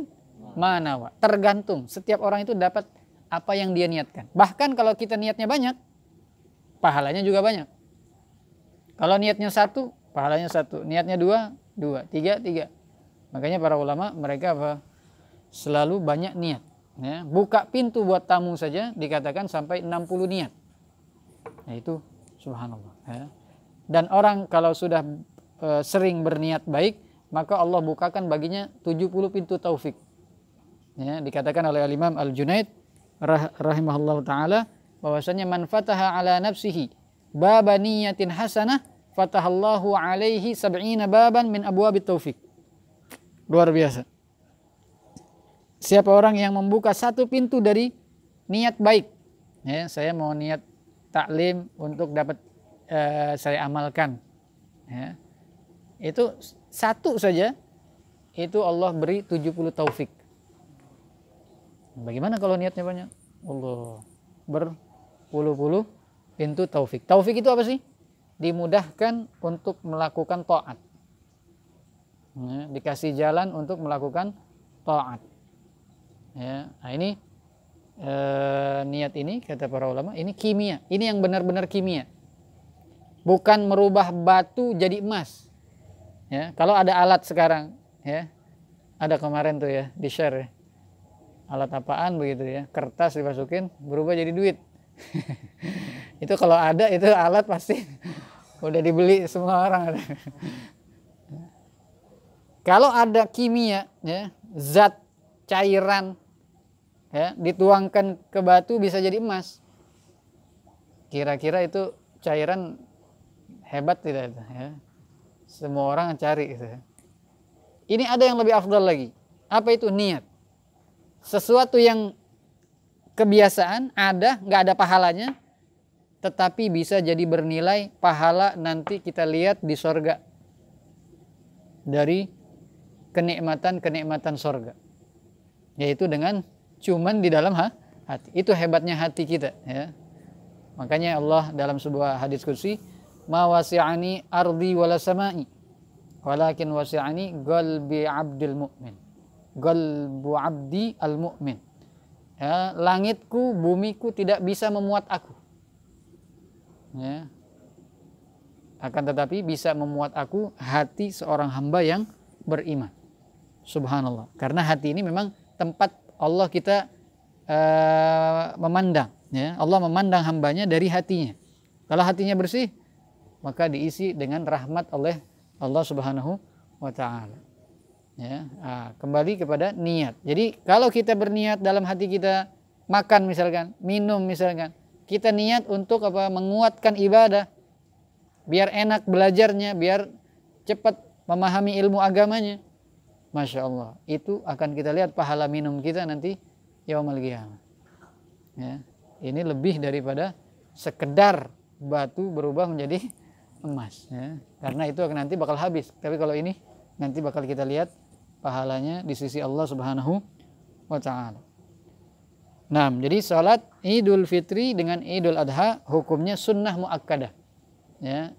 manawa. Tergantung. Setiap orang itu dapat apa yang dia niatkan. Bahkan kalau kita niatnya banyak, pahalanya juga banyak. Kalau niatnya satu, pahalanya satu. Niatnya dua, dua. Tiga, tiga. Makanya para ulama mereka apa? Selalu banyak niat. Ya, buka pintu buat tamu saja dikatakan sampai 60 niat. Nah Itu subhanallah. Ya. Dan orang kalau sudah e, sering berniat baik, maka Allah bukakan baginya 70 pintu taufik. Ya, dikatakan oleh Al-Imam Al-Junaid rah rahimahullah taala bahwasanya man fataha ala nafsihi baba niyatin hasanah fatahallahu alaihi sab'ina baban min abwabi taufik. Luar biasa. Siapa orang yang membuka satu pintu dari niat baik. Ya, saya mau niat taklim untuk dapat eh, saya amalkan. Ya. Itu satu saja itu Allah beri 70 taufik. Bagaimana kalau niatnya banyak? Allah berpuluh-puluh pintu taufik. Taufik itu apa sih? Dimudahkan untuk melakukan to'at, Ya, dikasih jalan untuk melakukan to'at. Ya, nah ini eh, niat ini kata para ulama ini kimia. Ini yang benar-benar kimia bukan merubah batu jadi emas. Ya, kalau ada alat sekarang, ya. Ada kemarin tuh ya, di share ya. Alat apaan begitu ya, kertas dimasukin berubah jadi duit. itu kalau ada itu alat pasti udah dibeli semua orang. kalau ada kimia ya, zat cairan ya, dituangkan ke batu bisa jadi emas. Kira-kira itu cairan hebat tidak itu ya. semua orang cari itu ini ada yang lebih afdal lagi apa itu niat sesuatu yang kebiasaan ada nggak ada pahalanya tetapi bisa jadi bernilai pahala nanti kita lihat di sorga dari kenikmatan-kenikmatan sorga yaitu dengan cuman di dalam hati itu hebatnya hati kita ya makanya Allah dalam sebuah hadis kursi ma wasi'ani ardi wala sama'i walakin wasi'ani qalbi abdil mu'min qalbu abdi al mu'min ya, langitku bumiku tidak bisa memuat aku ya. akan tetapi bisa memuat aku hati seorang hamba yang beriman subhanallah karena hati ini memang tempat Allah kita uh, memandang ya Allah memandang hambanya dari hatinya kalau hatinya bersih maka diisi dengan rahmat oleh Allah Subhanahu wa taala. Ya, nah, kembali kepada niat. Jadi kalau kita berniat dalam hati kita makan misalkan, minum misalkan, kita niat untuk apa? menguatkan ibadah biar enak belajarnya, biar cepat memahami ilmu agamanya. Masya Allah, itu akan kita lihat pahala minum kita nanti yaumul qiyamah. Ya, ini lebih daripada sekedar batu berubah menjadi emas ya. Karena itu nanti bakal habis. Tapi kalau ini nanti bakal kita lihat pahalanya di sisi Allah Subhanahu wa taala. Nah, jadi salat Idul Fitri dengan Idul Adha hukumnya sunnah muakkadah. Ya.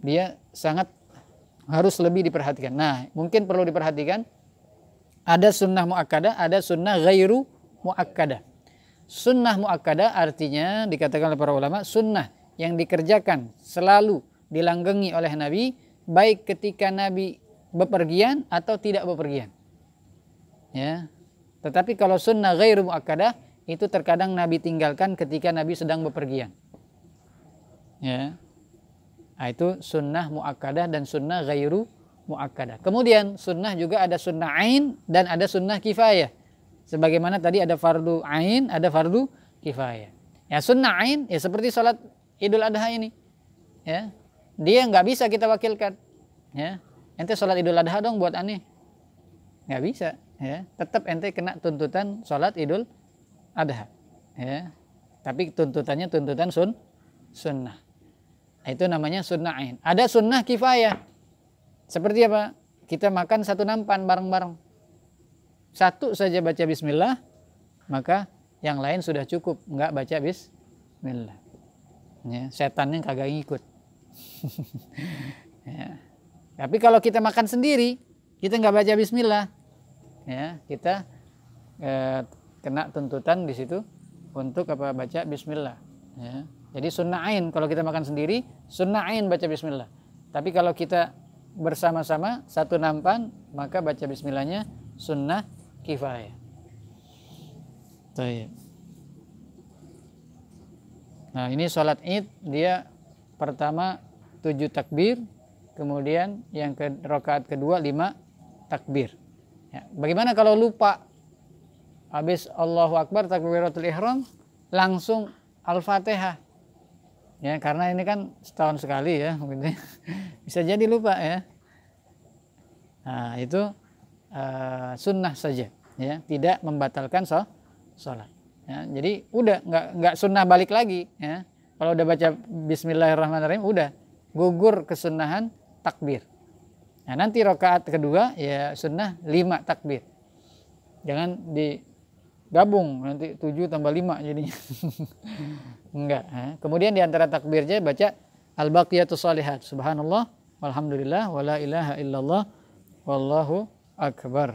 Dia sangat harus lebih diperhatikan. Nah, mungkin perlu diperhatikan ada sunnah muakkadah, ada sunnah ghairu muakkadah. Sunnah muakkadah artinya dikatakan oleh para ulama sunnah yang dikerjakan selalu dilanggengi oleh Nabi baik ketika Nabi bepergian atau tidak bepergian. Ya. Tetapi kalau sunnah ghairu muakkadah itu terkadang Nabi tinggalkan ketika Nabi sedang bepergian. Ya. Nah, itu sunnah muakkadah dan sunnah ghairu muakkadah. Kemudian sunnah juga ada sunnah ain dan ada sunnah kifayah. Sebagaimana tadi ada fardu ain, ada fardu kifayah. Ya sunnah ain ya seperti salat Idul Adha ini. Ya dia nggak bisa kita wakilkan ya ente sholat idul adha dong buat ani, nggak bisa ya tetap ente kena tuntutan sholat idul adha ya tapi tuntutannya tuntutan sun sunnah itu namanya sunnah ain ada sunnah kifayah seperti apa kita makan satu nampan bareng-bareng satu saja baca bismillah maka yang lain sudah cukup nggak baca bismillah ya, setannya kagak ngikut ya. Tapi kalau kita makan sendiri, kita nggak baca Bismillah, ya kita eh, kena tuntutan di situ untuk apa baca Bismillah. Ya. Jadi sunnah kalau kita makan sendiri, sunnah baca Bismillah. Tapi kalau kita bersama-sama satu nampan maka baca Bismillahnya sunnah kifayah. Tayyip. Nah ini sholat id dia pertama tujuh takbir, kemudian yang ke rokaat kedua lima takbir. Ya. Bagaimana kalau lupa habis Allahu Akbar takbiratul ihram langsung Al-Fatihah. Ya, karena ini kan setahun sekali ya, gitu. bisa jadi lupa ya. Nah, itu uh, sunnah saja, ya, tidak membatalkan so sholat. Ya, jadi udah nggak nggak sunnah balik lagi, ya. Kalau udah baca Bismillahirrahmanirrahim, udah gugur kesunahan takbir. Nah, nanti rokaat kedua ya sunnah lima takbir. Jangan digabung nanti tujuh tambah lima jadinya. Enggak. Kemudian di antara takbirnya baca al baqiyatu salihat. Subhanallah, walhamdulillah, wala ilaha illallah, wallahu akbar.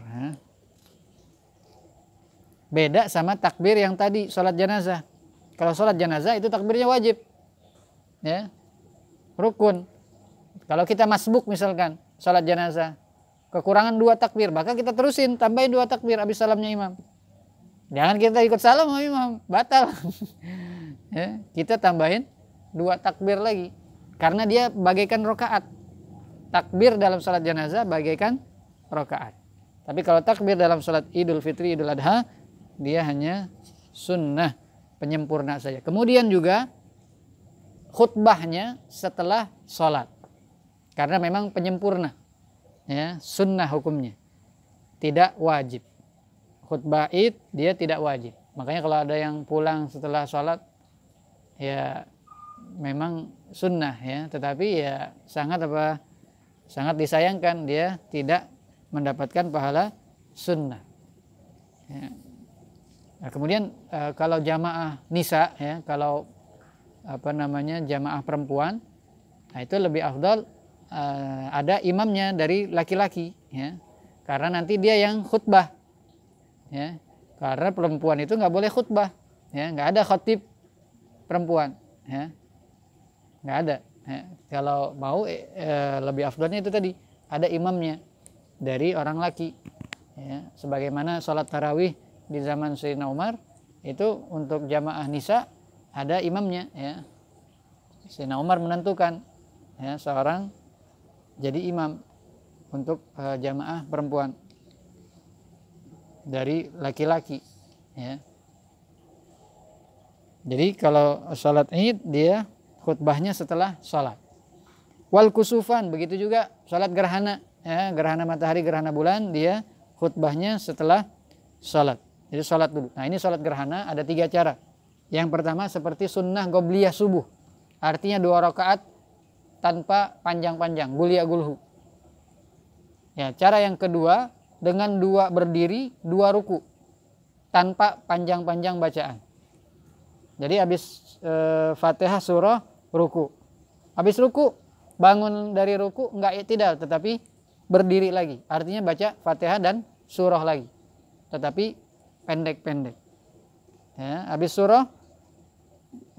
Beda sama takbir yang tadi, sholat jenazah. Kalau sholat jenazah itu takbirnya wajib. Ya, rukun. Kalau kita masbuk misalkan salat jenazah kekurangan dua takbir maka kita terusin tambahin dua takbir abis salamnya imam. Jangan kita ikut salam sama imam batal. ya, kita tambahin dua takbir lagi karena dia bagaikan rokaat. Takbir dalam salat jenazah bagaikan rokaat. Tapi kalau takbir dalam salat Idul Fitri, Idul Adha, dia hanya sunnah penyempurna saja. Kemudian juga khutbahnya setelah sholat. Karena memang penyempurna. Ya, sunnah hukumnya. Tidak wajib. Khutbah id dia tidak wajib. Makanya kalau ada yang pulang setelah sholat, ya memang sunnah ya. Tetapi ya sangat apa sangat disayangkan dia tidak mendapatkan pahala sunnah. Ya. Nah, kemudian eh, kalau jamaah nisa ya kalau apa namanya jamaah perempuan nah itu lebih afdal uh, eh, ada imamnya dari laki-laki ya karena nanti dia yang khutbah ya karena perempuan itu nggak boleh khutbah ya nggak ada khutib perempuan ya nggak ada ya. kalau mau e, lebih afdalnya itu tadi ada imamnya dari orang laki ya sebagaimana sholat tarawih di zaman Sayyidina Umar itu untuk jamaah nisa ada imamnya ya Sayyidina Umar menentukan ya seorang jadi imam untuk uh, jamaah perempuan dari laki-laki ya jadi kalau sholat id dia khutbahnya setelah sholat wal kusufan begitu juga sholat gerhana ya gerhana matahari gerhana bulan dia khutbahnya setelah sholat jadi sholat dulu nah ini sholat gerhana ada tiga cara yang pertama seperti sunnah gobliyah subuh. Artinya dua rakaat tanpa panjang-panjang, gulia gulhu. Ya, cara yang kedua dengan dua berdiri, dua ruku tanpa panjang-panjang bacaan. Jadi habis e, Fatihah surah ruku. Habis ruku bangun dari ruku enggak tidak tetapi berdiri lagi. Artinya baca Fatihah dan surah lagi. Tetapi pendek-pendek. Ya, habis surah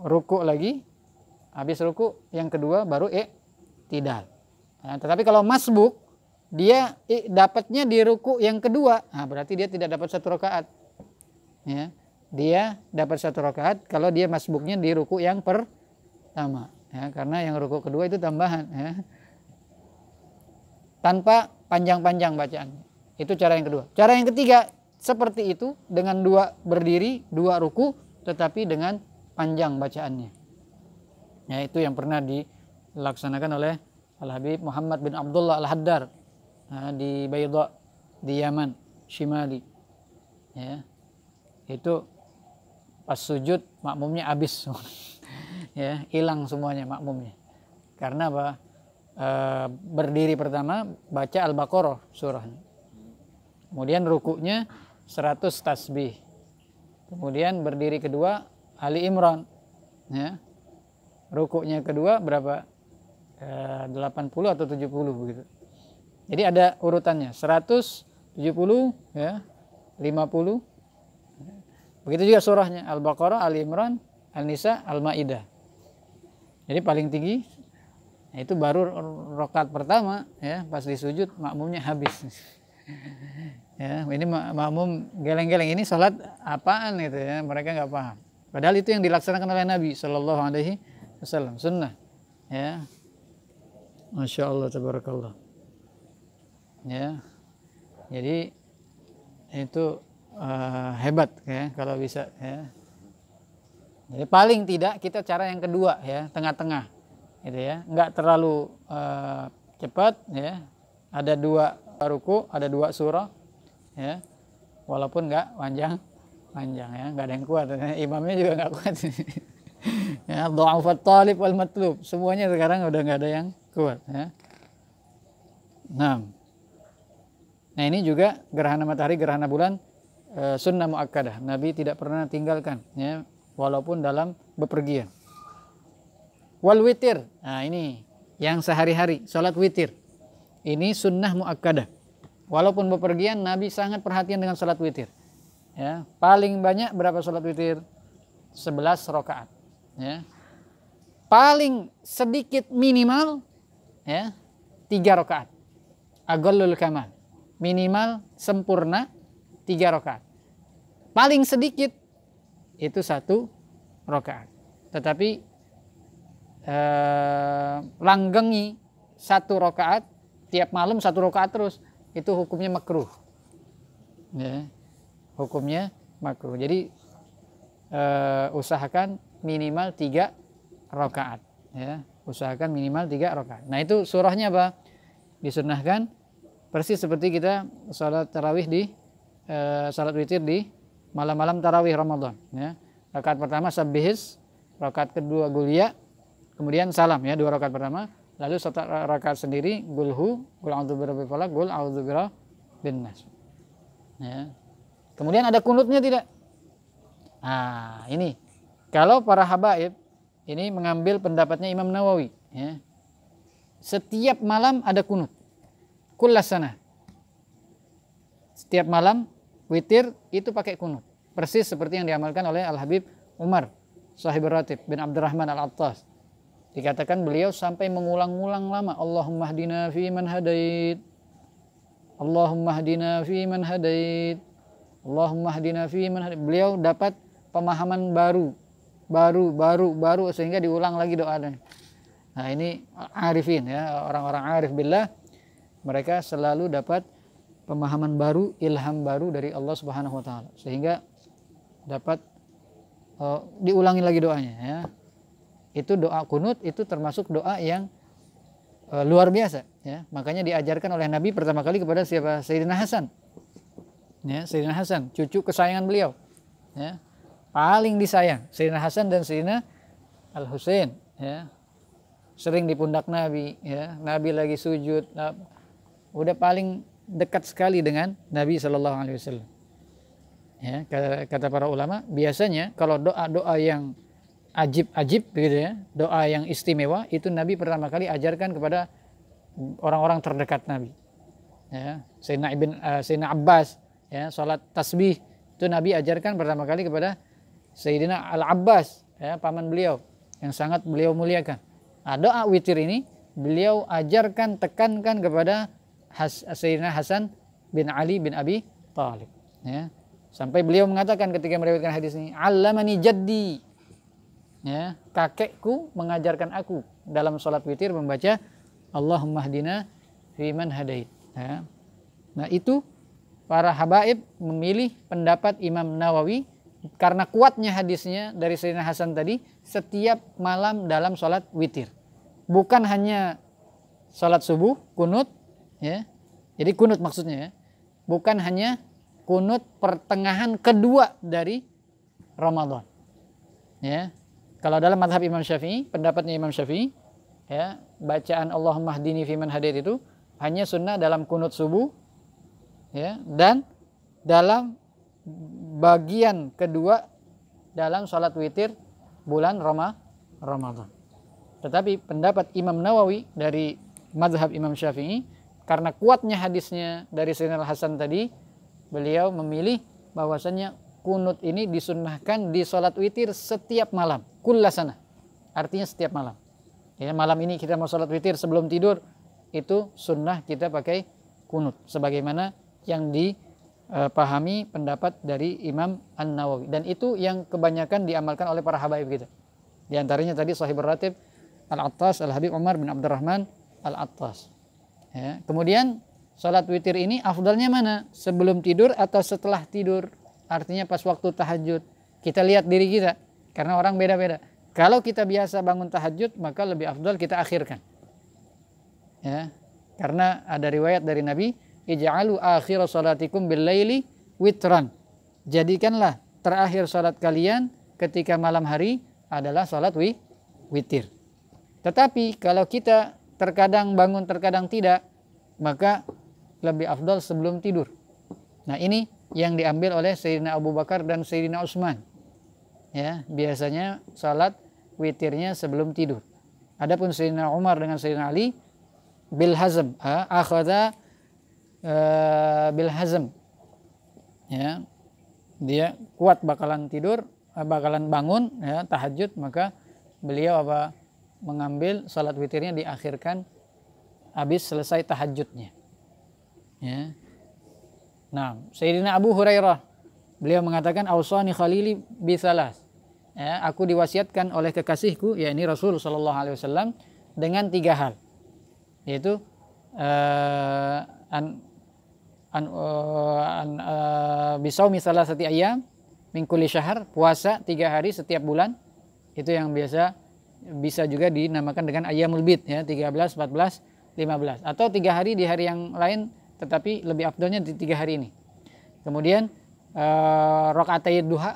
ruku lagi. Habis ruku yang kedua baru e tidak. Ya, tetapi kalau masbuk dia dapatnya di ruku yang kedua, nah, berarti dia tidak dapat satu rakaat. Ya, dia dapat satu rakaat kalau dia masbuknya di ruku yang pertama. Ya, karena yang ruku kedua itu tambahan. Ya. Tanpa panjang-panjang bacaan. Itu cara yang kedua. Cara yang ketiga, seperti itu dengan dua berdiri, dua ruku tetapi dengan panjang bacaannya. Ya, itu yang pernah dilaksanakan oleh Al Habib Muhammad bin Abdullah Al Haddar nah, ya, di Bayda di Yaman, Shimali. Ya. Itu pas sujud makmumnya habis. ya, hilang semuanya makmumnya. Karena apa? E, berdiri pertama baca Al-Baqarah surahnya. Kemudian rukuknya 100 tasbih. Kemudian berdiri kedua Ali Imran. Ya. Rukuknya kedua berapa? E, eh, 80 atau 70 begitu. Jadi ada urutannya 100, 70, ya, 50. Begitu juga surahnya Al-Baqarah, Ali Imran, Al-Nisa, Al-Maidah. Jadi paling tinggi nah, itu baru rokat pertama ya pas disujud makmumnya habis. ya ini makmum geleng-geleng ini sholat apaan gitu ya mereka nggak paham padahal itu yang dilaksanakan oleh Nabi Shallallahu Alaihi Wasallam sunnah ya masya Allah tabarakallah ya jadi itu uh, hebat ya kalau bisa ya jadi paling tidak kita cara yang kedua ya tengah-tengah gitu ya nggak terlalu uh, cepat ya ada dua ruku ada dua surah ya walaupun nggak panjang panjang ya nggak ada yang kuat imamnya juga nggak kuat ya doa talib wal matlub semuanya sekarang udah nggak ada yang kuat ya enam nah ini juga gerhana matahari gerhana bulan eh, sunnah muakkadah nabi tidak pernah tinggalkan ya walaupun dalam bepergian wal witir nah ini yang sehari-hari sholat witir ini sunnah muakkadah Walaupun bepergian, Nabi sangat perhatian dengan salat witir. Ya, paling banyak berapa salat witir? 11 rakaat. Ya. Paling sedikit minimal ya, 3 rakaat. Agallul kamal. Minimal sempurna 3 rakaat. Paling sedikit itu satu rakaat. Tetapi eh, langgengi satu rakaat tiap malam satu rakaat terus itu hukumnya makruh ya hukumnya makruh jadi uh, usahakan minimal tiga rakaat ya usahakan minimal tiga rakaat nah itu surahnya apa disunahkan persis seperti kita salat tarawih di uh, eh, sholat witir di malam-malam tarawih Ramadan ya rakaat pertama sabihis rakaat kedua gulia kemudian salam ya dua rakaat pertama Lalu satu rakaat sendiri gulhu, gul a'udzu birabbi falak, gul a'udzu birabbin nas. Ya. Kemudian ada kunutnya tidak? Ah, ini. Kalau para habaib ini mengambil pendapatnya Imam Nawawi, ya. Setiap malam ada kunut. Kullasana. Setiap malam witir itu pakai kunut. Persis seperti yang diamalkan oleh Al Habib Umar Sahib Ratib bin Abdurrahman Al Attas Dikatakan beliau sampai mengulang-ulang lama. Allahumma hadina fi man hadait. Allahumma hadina fi man hadait. Allahumma hadina fi man hadait. Beliau dapat pemahaman baru. Baru, baru, baru. Sehingga diulang lagi doanya. Nah ini arifin ya. Orang-orang arif billah. Mereka selalu dapat pemahaman baru, ilham baru dari Allah Subhanahu wa taala sehingga dapat uh, diulangi lagi doanya ya itu doa kunut itu termasuk doa yang e, luar biasa ya makanya diajarkan oleh Nabi pertama kali kepada siapa Sayyidina Hasan ya Sayyidina Hasan cucu kesayangan beliau ya paling disayang Sayyidina Hasan dan Sayyidina Al Husain ya sering di pundak Nabi ya Nabi lagi sujud udah paling dekat sekali dengan Nabi Shallallahu Alaihi Wasallam ya kata, kata para ulama biasanya kalau doa doa yang ajib-ajib begitu ya, doa yang istimewa itu Nabi pertama kali ajarkan kepada orang-orang terdekat Nabi. Ya, Sayyidina Ibn uh, Sayyidina Abbas ya, salat tasbih itu Nabi ajarkan pertama kali kepada Sayyidina Al-Abbas ya, paman beliau yang sangat beliau muliakan. Nah, doa witir ini beliau ajarkan tekankan kepada Has, Sayyidina Hasan bin Ali bin Abi Thalib ya. Sampai beliau mengatakan ketika meriwayatkan hadis ini, "Allamani jaddi ya, kakekku mengajarkan aku dalam sholat witir membaca Allahumma hadina fiman hadait. Ya. Nah itu para habaib memilih pendapat Imam Nawawi karena kuatnya hadisnya dari Sayyidina Hasan tadi setiap malam dalam sholat witir. Bukan hanya sholat subuh, kunut, ya. jadi kunut maksudnya ya. Bukan hanya kunut pertengahan kedua dari Ramadan. Ya, kalau dalam madhab Imam Syafi'i, pendapatnya Imam Syafi'i, ya, bacaan Allah Mahdini fiman Hadir itu hanya sunnah dalam kunut subuh ya, dan dalam bagian kedua dalam sholat witir bulan Roma, Ramadan. Tetapi pendapat Imam Nawawi dari madhab Imam Syafi'i karena kuatnya hadisnya dari Sinar Hasan tadi, beliau memilih bahwasannya kunut ini disunnahkan di sholat witir setiap malam. Kullasana. sana. Artinya setiap malam. Ya, malam ini kita mau sholat witir sebelum tidur, itu sunnah kita pakai kunut. Sebagaimana yang dipahami pendapat dari Imam An-Nawawi. Dan itu yang kebanyakan diamalkan oleh para habaib kita. Di antaranya tadi sahib ratib Al-Attas, Al-Habib Umar bin Abdurrahman Al-Attas. Ya. Kemudian sholat witir ini afdalnya mana? Sebelum tidur atau setelah tidur? Artinya pas waktu tahajud kita lihat diri kita karena orang beda-beda. Kalau kita biasa bangun tahajud maka lebih afdol kita akhirkan. Ya. Karena ada riwayat dari Nabi, "Ij'alu akhir salatikum bil laili witran." Jadikanlah terakhir salat kalian ketika malam hari adalah salat wi witir. Tetapi kalau kita terkadang bangun terkadang tidak, maka lebih afdol sebelum tidur. Nah, ini yang diambil oleh Sayyidina Abu Bakar dan Sayyidina Utsman. Ya, biasanya salat witirnya sebelum tidur. Adapun Sayyidina Umar dengan Sayyidina Ali bil hazm, akhadha eh, bil hazm. Ya. Dia kuat bakalan tidur, eh, bakalan bangun ya, tahajud maka beliau apa mengambil salat witirnya diakhirkan habis selesai tahajudnya. Ya. Nah, Sayyidina Abu Hurairah beliau mengatakan ausani khalili bisalas. Ya, aku diwasiatkan oleh kekasihku yakni Rasul sallallahu alaihi wasallam dengan tiga hal. Yaitu uh, an an, uh, an uh, eh, bisau misalnya setiap ayam mingkuli syahr puasa tiga hari setiap bulan itu yang biasa bisa juga dinamakan dengan ayamul bid ya 13 14 15 atau tiga hari di hari yang lain tetapi lebih afdolnya di tiga hari ini. Kemudian rok eh, rokatayat duha,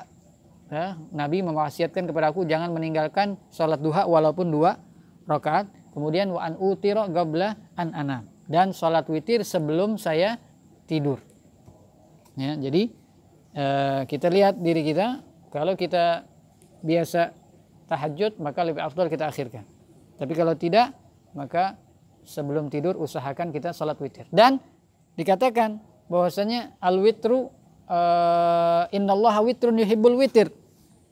ya, Nabi mewasiatkan kepada aku jangan meninggalkan sholat duha walaupun dua rokat. Kemudian wa an utiro gabla an anam dan sholat witir sebelum saya tidur. Ya, jadi uh, kita lihat diri kita kalau kita biasa tahajud maka lebih afdol kita akhirkan. Tapi kalau tidak maka sebelum tidur usahakan kita sholat witir dan dikatakan bahwasanya al witru uh, eh, innallaha witrun yuhibbul witir.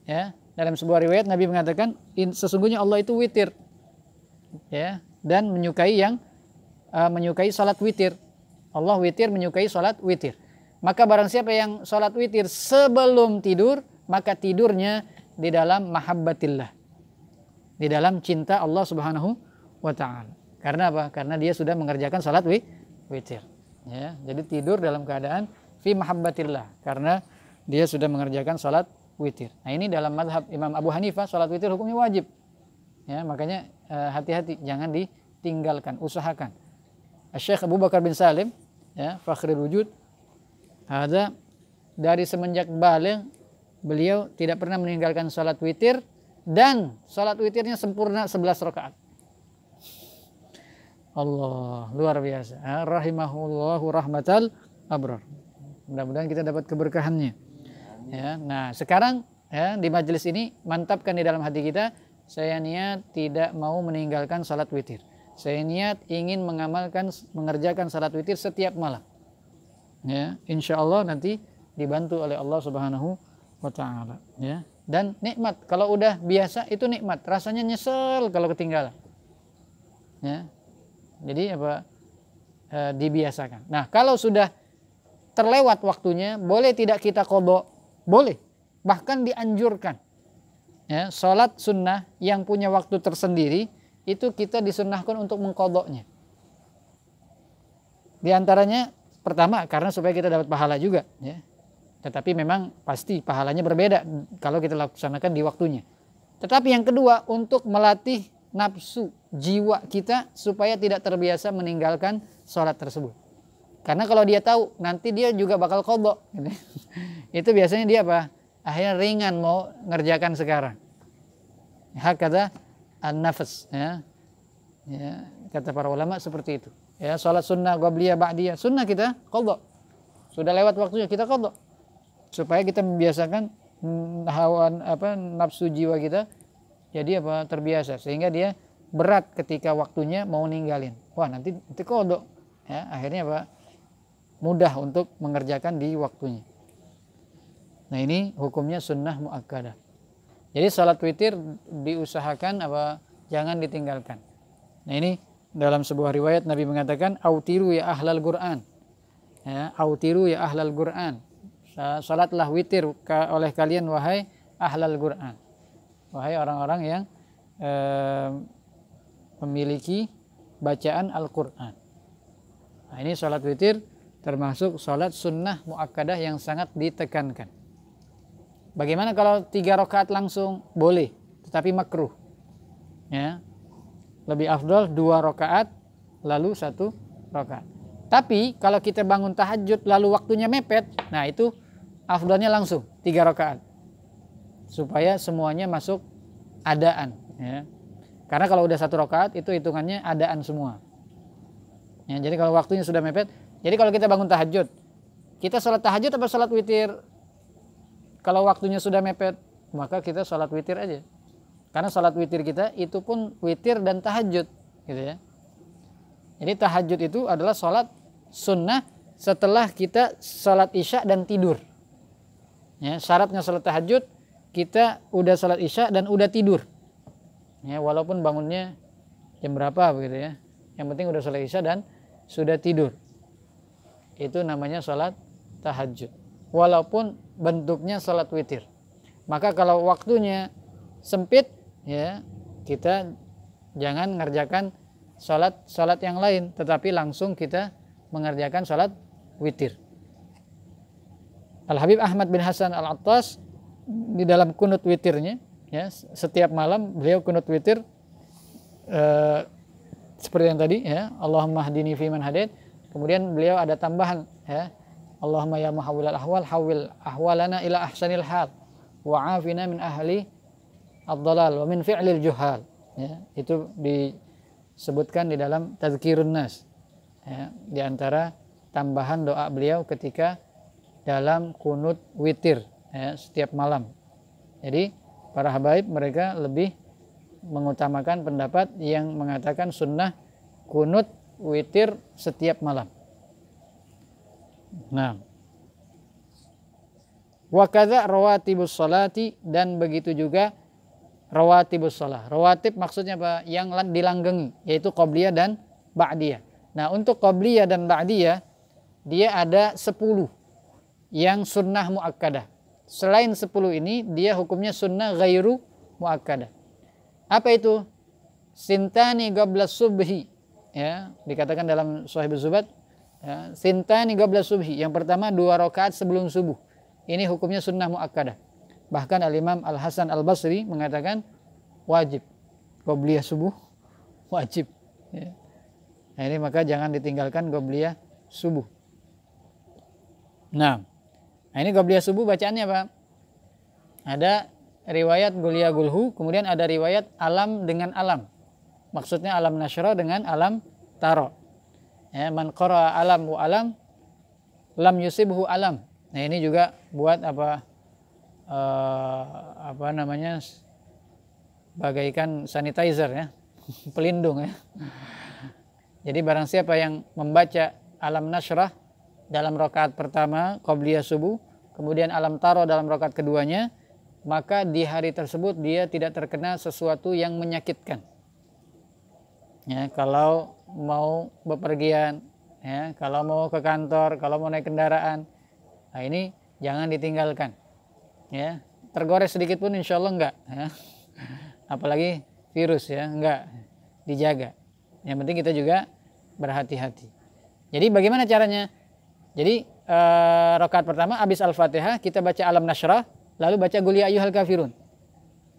Ya, dalam sebuah riwayat Nabi mengatakan in, sesungguhnya Allah itu witir. Ya, dan menyukai yang uh, menyukai salat witir. Allah witir menyukai salat witir. Maka barang siapa yang salat witir sebelum tidur, maka tidurnya di dalam mahabbatillah. Di dalam cinta Allah Subhanahu wa taala. Karena apa? Karena dia sudah mengerjakan salat witir ya jadi tidur dalam keadaan fi mahabbatillah karena dia sudah mengerjakan sholat witir nah ini dalam madhab Imam Abu Hanifah sholat witir hukumnya wajib ya makanya eh, hati-hati eh, jangan ditinggalkan usahakan Syekh Abu Bakar bin Salim ya fakhri Wujud ada dari semenjak balik beliau tidak pernah meninggalkan sholat witir dan sholat witirnya sempurna 11 rakaat Allah luar biasa ah, rahimahullahu rahmatal abrar mudah-mudahan kita dapat keberkahannya ya nah sekarang ya di majelis ini mantapkan di dalam hati kita saya niat tidak mau meninggalkan salat witir saya niat ingin mengamalkan mengerjakan salat witir setiap malam ya insya Allah nanti dibantu oleh Allah subhanahu wa ta'ala ya dan nikmat kalau udah biasa itu nikmat rasanya nyesel kalau ketinggalan ya jadi apa e, dibiasakan. Nah, kalau sudah terlewat waktunya, boleh tidak kita kodok? Boleh. Bahkan dianjurkan. Ya, salat sunnah yang punya waktu tersendiri itu kita disunnahkan untuk mengkodoknya. Di antaranya pertama karena supaya kita dapat pahala juga ya. Tetapi memang pasti pahalanya berbeda kalau kita laksanakan di waktunya. Tetapi yang kedua untuk melatih nafsu jiwa kita supaya tidak terbiasa meninggalkan sholat tersebut. Karena kalau dia tahu nanti dia juga bakal kodok. Gitu. Itu biasanya dia apa? Akhirnya ringan mau ngerjakan sekarang. Hak kata an-nafas. Ya. ya. Kata para ulama seperti itu. Ya, sholat sunnah, gobliya, ba'diyah. Sunnah kita kodok. Sudah lewat waktunya kita kodok. Supaya kita membiasakan hawa apa nafsu jiwa kita jadi apa terbiasa sehingga dia berat ketika waktunya mau ninggalin. Wah nanti nanti kodok. Ya, akhirnya apa? Mudah untuk mengerjakan di waktunya. Nah ini hukumnya sunnah muakkadah. Jadi salat witir diusahakan apa? Jangan ditinggalkan. Nah ini dalam sebuah riwayat Nabi mengatakan autiru ya ahlal Quran. Ya, autiru ya ahlal Quran. Salatlah witir oleh kalian wahai ahlal Quran. Wahai orang-orang yang eh, memiliki bacaan Al-Quran. Nah, ini sholat witir termasuk sholat sunnah muakkadah yang sangat ditekankan. Bagaimana kalau tiga rakaat langsung? Boleh, tetapi makruh. Ya, lebih afdol dua rakaat lalu satu rakaat. Tapi kalau kita bangun tahajud lalu waktunya mepet, nah itu afdolnya langsung tiga rakaat supaya semuanya masuk adaan. Ya. Karena kalau udah satu rokaat itu hitungannya adaan semua. Ya, jadi kalau waktunya sudah mepet, jadi kalau kita bangun tahajud, kita sholat tahajud atau sholat witir? Kalau waktunya sudah mepet, maka kita sholat witir aja. Karena sholat witir kita itu pun witir dan tahajud, gitu ya. Jadi tahajud itu adalah sholat sunnah setelah kita sholat isya dan tidur. Ya, syaratnya sholat tahajud kita udah sholat isya dan udah tidur ya walaupun bangunnya jam berapa begitu ya yang penting udah sholat isya dan sudah tidur itu namanya sholat tahajud walaupun bentuknya sholat witir maka kalau waktunya sempit ya kita jangan ngerjakan sholat sholat yang lain tetapi langsung kita mengerjakan sholat witir Al Habib Ahmad bin Hasan Al Attas di dalam kunut witirnya ya setiap malam beliau kunut witir eh, seperti yang tadi ya Allahumma hadini fi man hadid. kemudian beliau ada tambahan ya Allahumma ya muhawwilal ahwal hawwil ahwalana ila ahsanil hal wa afina min ahli ad-dalal wa min fi'lil juhal ya itu disebutkan di dalam tazkirun nas ya di antara tambahan doa beliau ketika dalam kunut witir ya, setiap malam jadi para habaib mereka lebih mengutamakan pendapat yang mengatakan sunnah kunut witir setiap malam. Nah, wakada rawatibus salati dan begitu juga rawatibus salah. Rawatib maksudnya apa? Yang dilanggengi, yaitu qobliyah dan ba'diyah. Nah, untuk qobliyah dan ba'diyah, dia ada sepuluh yang sunnah mu'akkadah selain 10 ini dia hukumnya sunnah ghairu muakada Apa itu? Sintani qabla subhi. Ya, dikatakan dalam Sahih Zubat ya, sintani qabla subhi. Yang pertama dua rakaat sebelum subuh. Ini hukumnya sunnah muakada Bahkan Al-Imam Al-Hasan Al-Basri mengatakan wajib. Qobliyah subuh wajib. Ya. Nah, ini maka jangan ditinggalkan qobliyah subuh. Nah, Nah ini Gobliyah Subuh bacaannya apa? Ada riwayat Gulia Gulhu, kemudian ada riwayat alam dengan alam. Maksudnya alam nasyro dengan alam taro. Ya, man qara alam wa alam lam yusibhu alam. Nah ini juga buat apa uh, apa namanya bagaikan sanitizer ya, pelindung ya. Jadi barang siapa yang membaca alam nasyrah dalam rokaat pertama Qobliyah subuh kemudian alam taro dalam rokat keduanya, maka di hari tersebut dia tidak terkena sesuatu yang menyakitkan. Ya, kalau mau bepergian, ya, kalau mau ke kantor, kalau mau naik kendaraan, nah ini jangan ditinggalkan. Ya, tergores sedikit pun insya Allah enggak. Ya. Apalagi virus ya, enggak dijaga. Yang penting kita juga berhati-hati. Jadi bagaimana caranya? Jadi uh, pertama habis Al-Fatihah kita baca Alam Nasrah, lalu baca Gulia ayuhal Kafirun.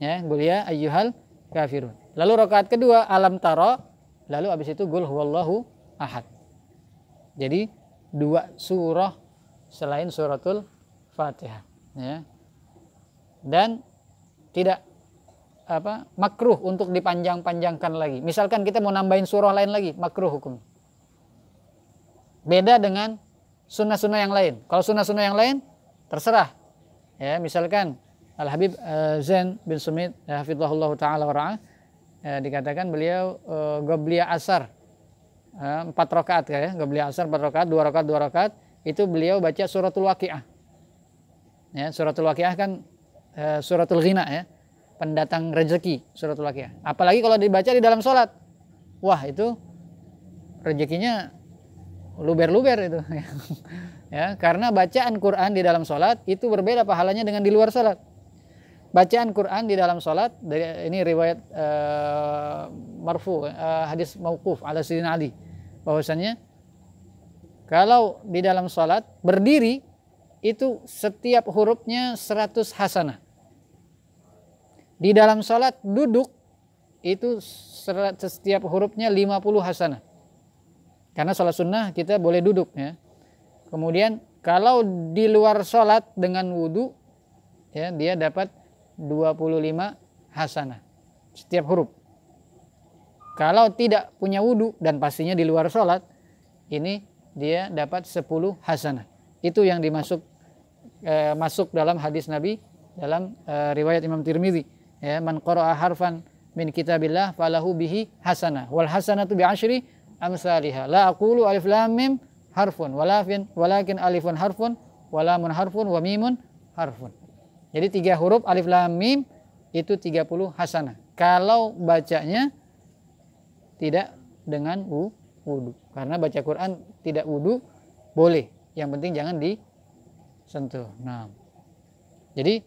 Ya, Gulia ayuhal Kafirun. Lalu rokat kedua Alam Tara, lalu habis itu Gul Huwallahu Ahad. Jadi dua surah selain suratul Fatihah. Ya. Dan tidak apa makruh untuk dipanjang-panjangkan lagi. Misalkan kita mau nambahin surah lain lagi, makruh hukum. Beda dengan sunnah-sunnah yang lain. Kalau sunnah-sunnah yang lain, terserah. Ya, misalkan Al-Habib eh, Zain bin Sumit, ya, ta'ala ya, dikatakan beliau uh, eh, Goblia Asar, uh, empat rokaat ya, Goblia Asar empat rakaat, dua rakaat, dua rakaat itu beliau baca suratul waqiah. Ya, suratul waqiah kan uh, suratul ghina ya, pendatang rezeki suratul waqiah. Apalagi kalau dibaca di dalam solat, wah itu rezekinya luber-luber itu ya karena bacaan Quran di dalam sholat itu berbeda pahalanya dengan di luar sholat bacaan Quran di dalam sholat ini riwayat uh, marfu uh, hadis mauquf ala sidin Ali bahwasannya kalau di dalam sholat berdiri itu setiap hurufnya 100 hasanah di dalam sholat duduk itu setiap hurufnya 50 hasanah karena sholat sunnah kita boleh duduk ya. Kemudian kalau di luar sholat dengan wudhu ya dia dapat 25 hasanah setiap huruf. Kalau tidak punya wudhu dan pastinya di luar sholat ini dia dapat 10 hasanah. Itu yang dimasuk eh, masuk dalam hadis Nabi dalam eh, riwayat Imam Tirmidzi ya man qara'a harfan min kitabillah falahu bihi hasanah wal hasanatu bi asyri amsalihah. La aqulu alif lam mim harfun walafin walakin alifun harfun walamun harfun wa mimun harfun. Jadi tiga huruf alif lam mim itu 30 hasanah. Kalau bacanya tidak dengan u wudu. Karena baca Quran tidak wudu boleh. Yang penting jangan disentuh. Nah. Jadi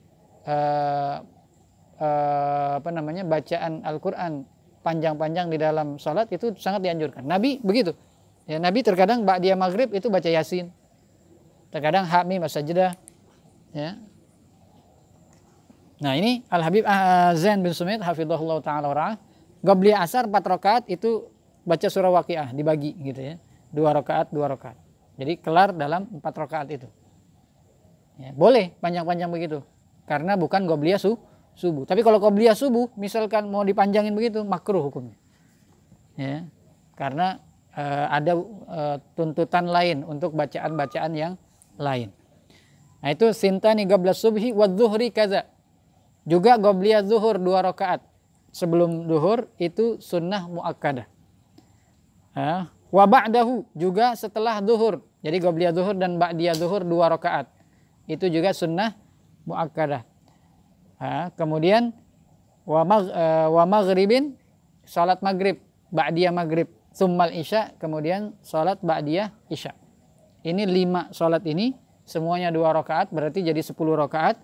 uh, uh, apa namanya bacaan Al-Qur'an panjang-panjang di dalam sholat itu sangat dianjurkan. Nabi begitu. Ya, Nabi terkadang mbak dia maghrib itu baca yasin. Terkadang hakmi masa jeda. Ya. Nah ini Al Habib ah, ah, Zain bin Sumit hafizahullah taala ra'ah. Gobli asar 4 rakaat itu baca surah waqiah dibagi gitu ya. Dua rakaat, dua rakaat. Jadi kelar dalam 4 rakaat itu. Ya, boleh panjang-panjang begitu. Karena bukan gobliyah su subuh. Tapi kalau qobliyah subuh, misalkan mau dipanjangin begitu, makruh hukumnya. Ya, karena e, ada e, tuntutan lain untuk bacaan-bacaan yang lain. Nah itu sintani goblas subhi wa zuhri kaza. Juga gobliyah zuhur dua rakaat sebelum duhur itu sunnah muakkadah. Ya. Wa ba'dahu juga setelah duhur. Jadi gobliyah zuhur dan ba'diyah zuhur dua rakaat. Itu juga sunnah muakkadah. Ha, kemudian wa, mag, uh, wa maghribin salat maghrib ba'diyah maghrib summal isya kemudian salat ba'diyah isya ini lima salat ini semuanya dua rakaat berarti jadi sepuluh rakaat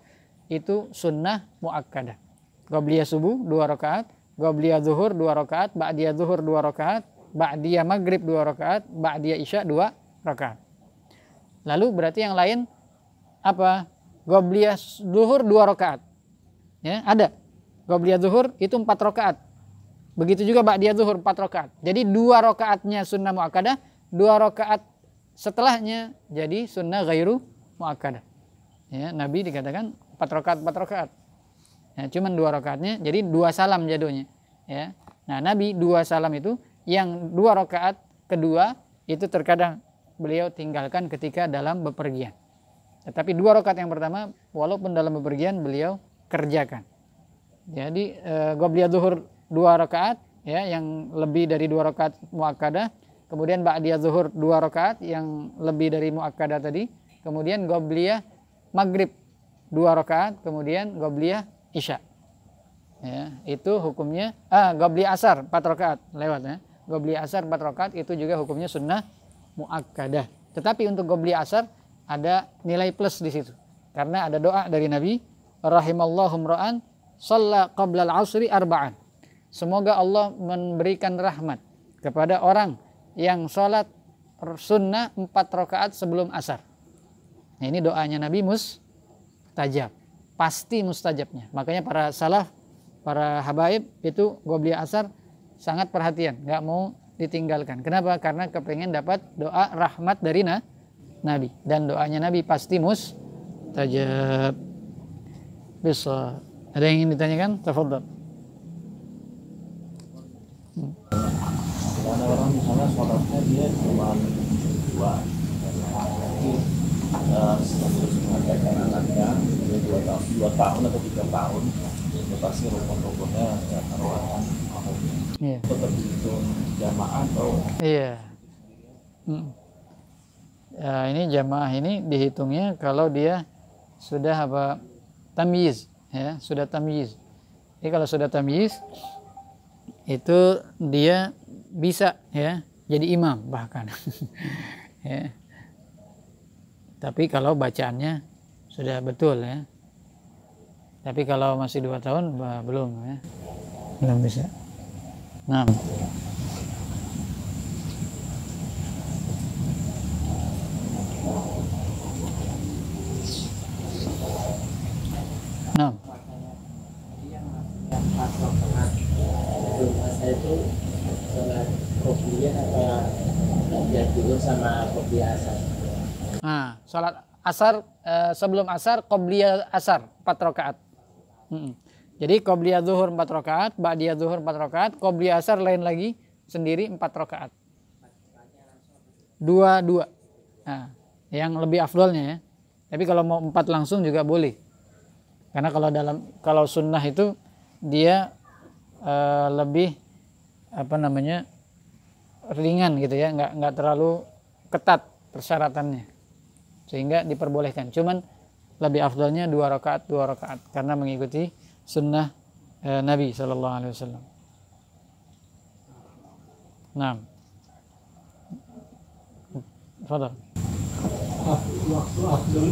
itu sunnah muakkadah qabliyah subuh dua rakaat qabliyah zuhur dua rakaat ba'diyah zuhur dua rakaat ba'diyah maghrib dua rakaat ba'diyah isya dua rakaat lalu berarti yang lain apa qabliyah zuhur dua rakaat Ya, ada. beliau zuhur itu empat rakaat. Begitu juga dia zuhur empat rakaat. Jadi dua rakaatnya sunnah muakada, dua rakaat setelahnya jadi sunnah ghairu muakada. Ya, Nabi dikatakan empat rakaat empat rakaat. Ya, cuman dua rakaatnya jadi dua salam jadulnya. Ya. Nah, Nabi dua salam itu yang dua rakaat kedua itu terkadang beliau tinggalkan ketika dalam bepergian. Tetapi dua rakaat yang pertama walaupun dalam bepergian beliau kerjakan. Jadi eh, zuhur dua rakaat ya yang lebih dari dua rakaat muakada. kemudian ba'diyah zuhur dua rakaat yang lebih dari muakada tadi, kemudian qobliyah maghrib dua rakaat, kemudian qobliyah isya. Ya, itu hukumnya ah qobliyah asar empat rakaat lewat ya. asar empat rakaat itu juga hukumnya sunnah muakada. Tetapi untuk qobliyah asar ada nilai plus di situ karena ada doa dari Nabi rahimallahu ra'an shalla qabla al-'asri arba'an. Semoga Allah memberikan rahmat kepada orang yang sholat sunnah empat rakaat sebelum asar. Nah, ini doanya Nabi Mus tajab, Pasti mustajabnya. Makanya para salaf, para habaib itu goblia asar sangat perhatian. Gak mau ditinggalkan. Kenapa? Karena kepengen dapat doa rahmat dari Nabi. Dan doanya Nabi pasti mustajab bisa ada yang ingin ditanyakan tafadhol hmm. ada orang misalnya sholatnya dia cuma dua eh, terus mengadakan anaknya dua tahun dua tahun atau tiga tahun ya pasti rukun-rukunnya ya taruhan Iya. tetap dihitung jamaah atau iya hmm. ya, ini jamaah ini dihitungnya kalau dia sudah apa tamyiz ya sudah tamyiz jadi kalau sudah tamyiz itu dia bisa ya jadi imam bahkan ya tapi kalau bacaannya sudah betul ya tapi kalau masih dua tahun bah, belum ya belum bisa nah sama qobliyah asar. Nah, sholat asar eh, sebelum asar qobliyah asar 4 rakaat. Hmm. Jadi qobliyah zuhur 4 rakaat, ba'diyah zuhur 4 rakaat, qobliyah asar lain lagi sendiri 4 rakaat. Dua, dua. Nah, yang lebih afdolnya ya. Tapi kalau mau empat langsung juga boleh. Karena kalau dalam kalau sunnah itu dia uh, lebih apa namanya ringan gitu ya nggak nggak terlalu ketat persyaratannya sehingga diperbolehkan cuman lebih afdolnya dua rakaat dua rakaat karena mengikuti sunnah e, Nabi Shallallahu Alaihi Wasallam. Nah, Fadal. Waktu afdol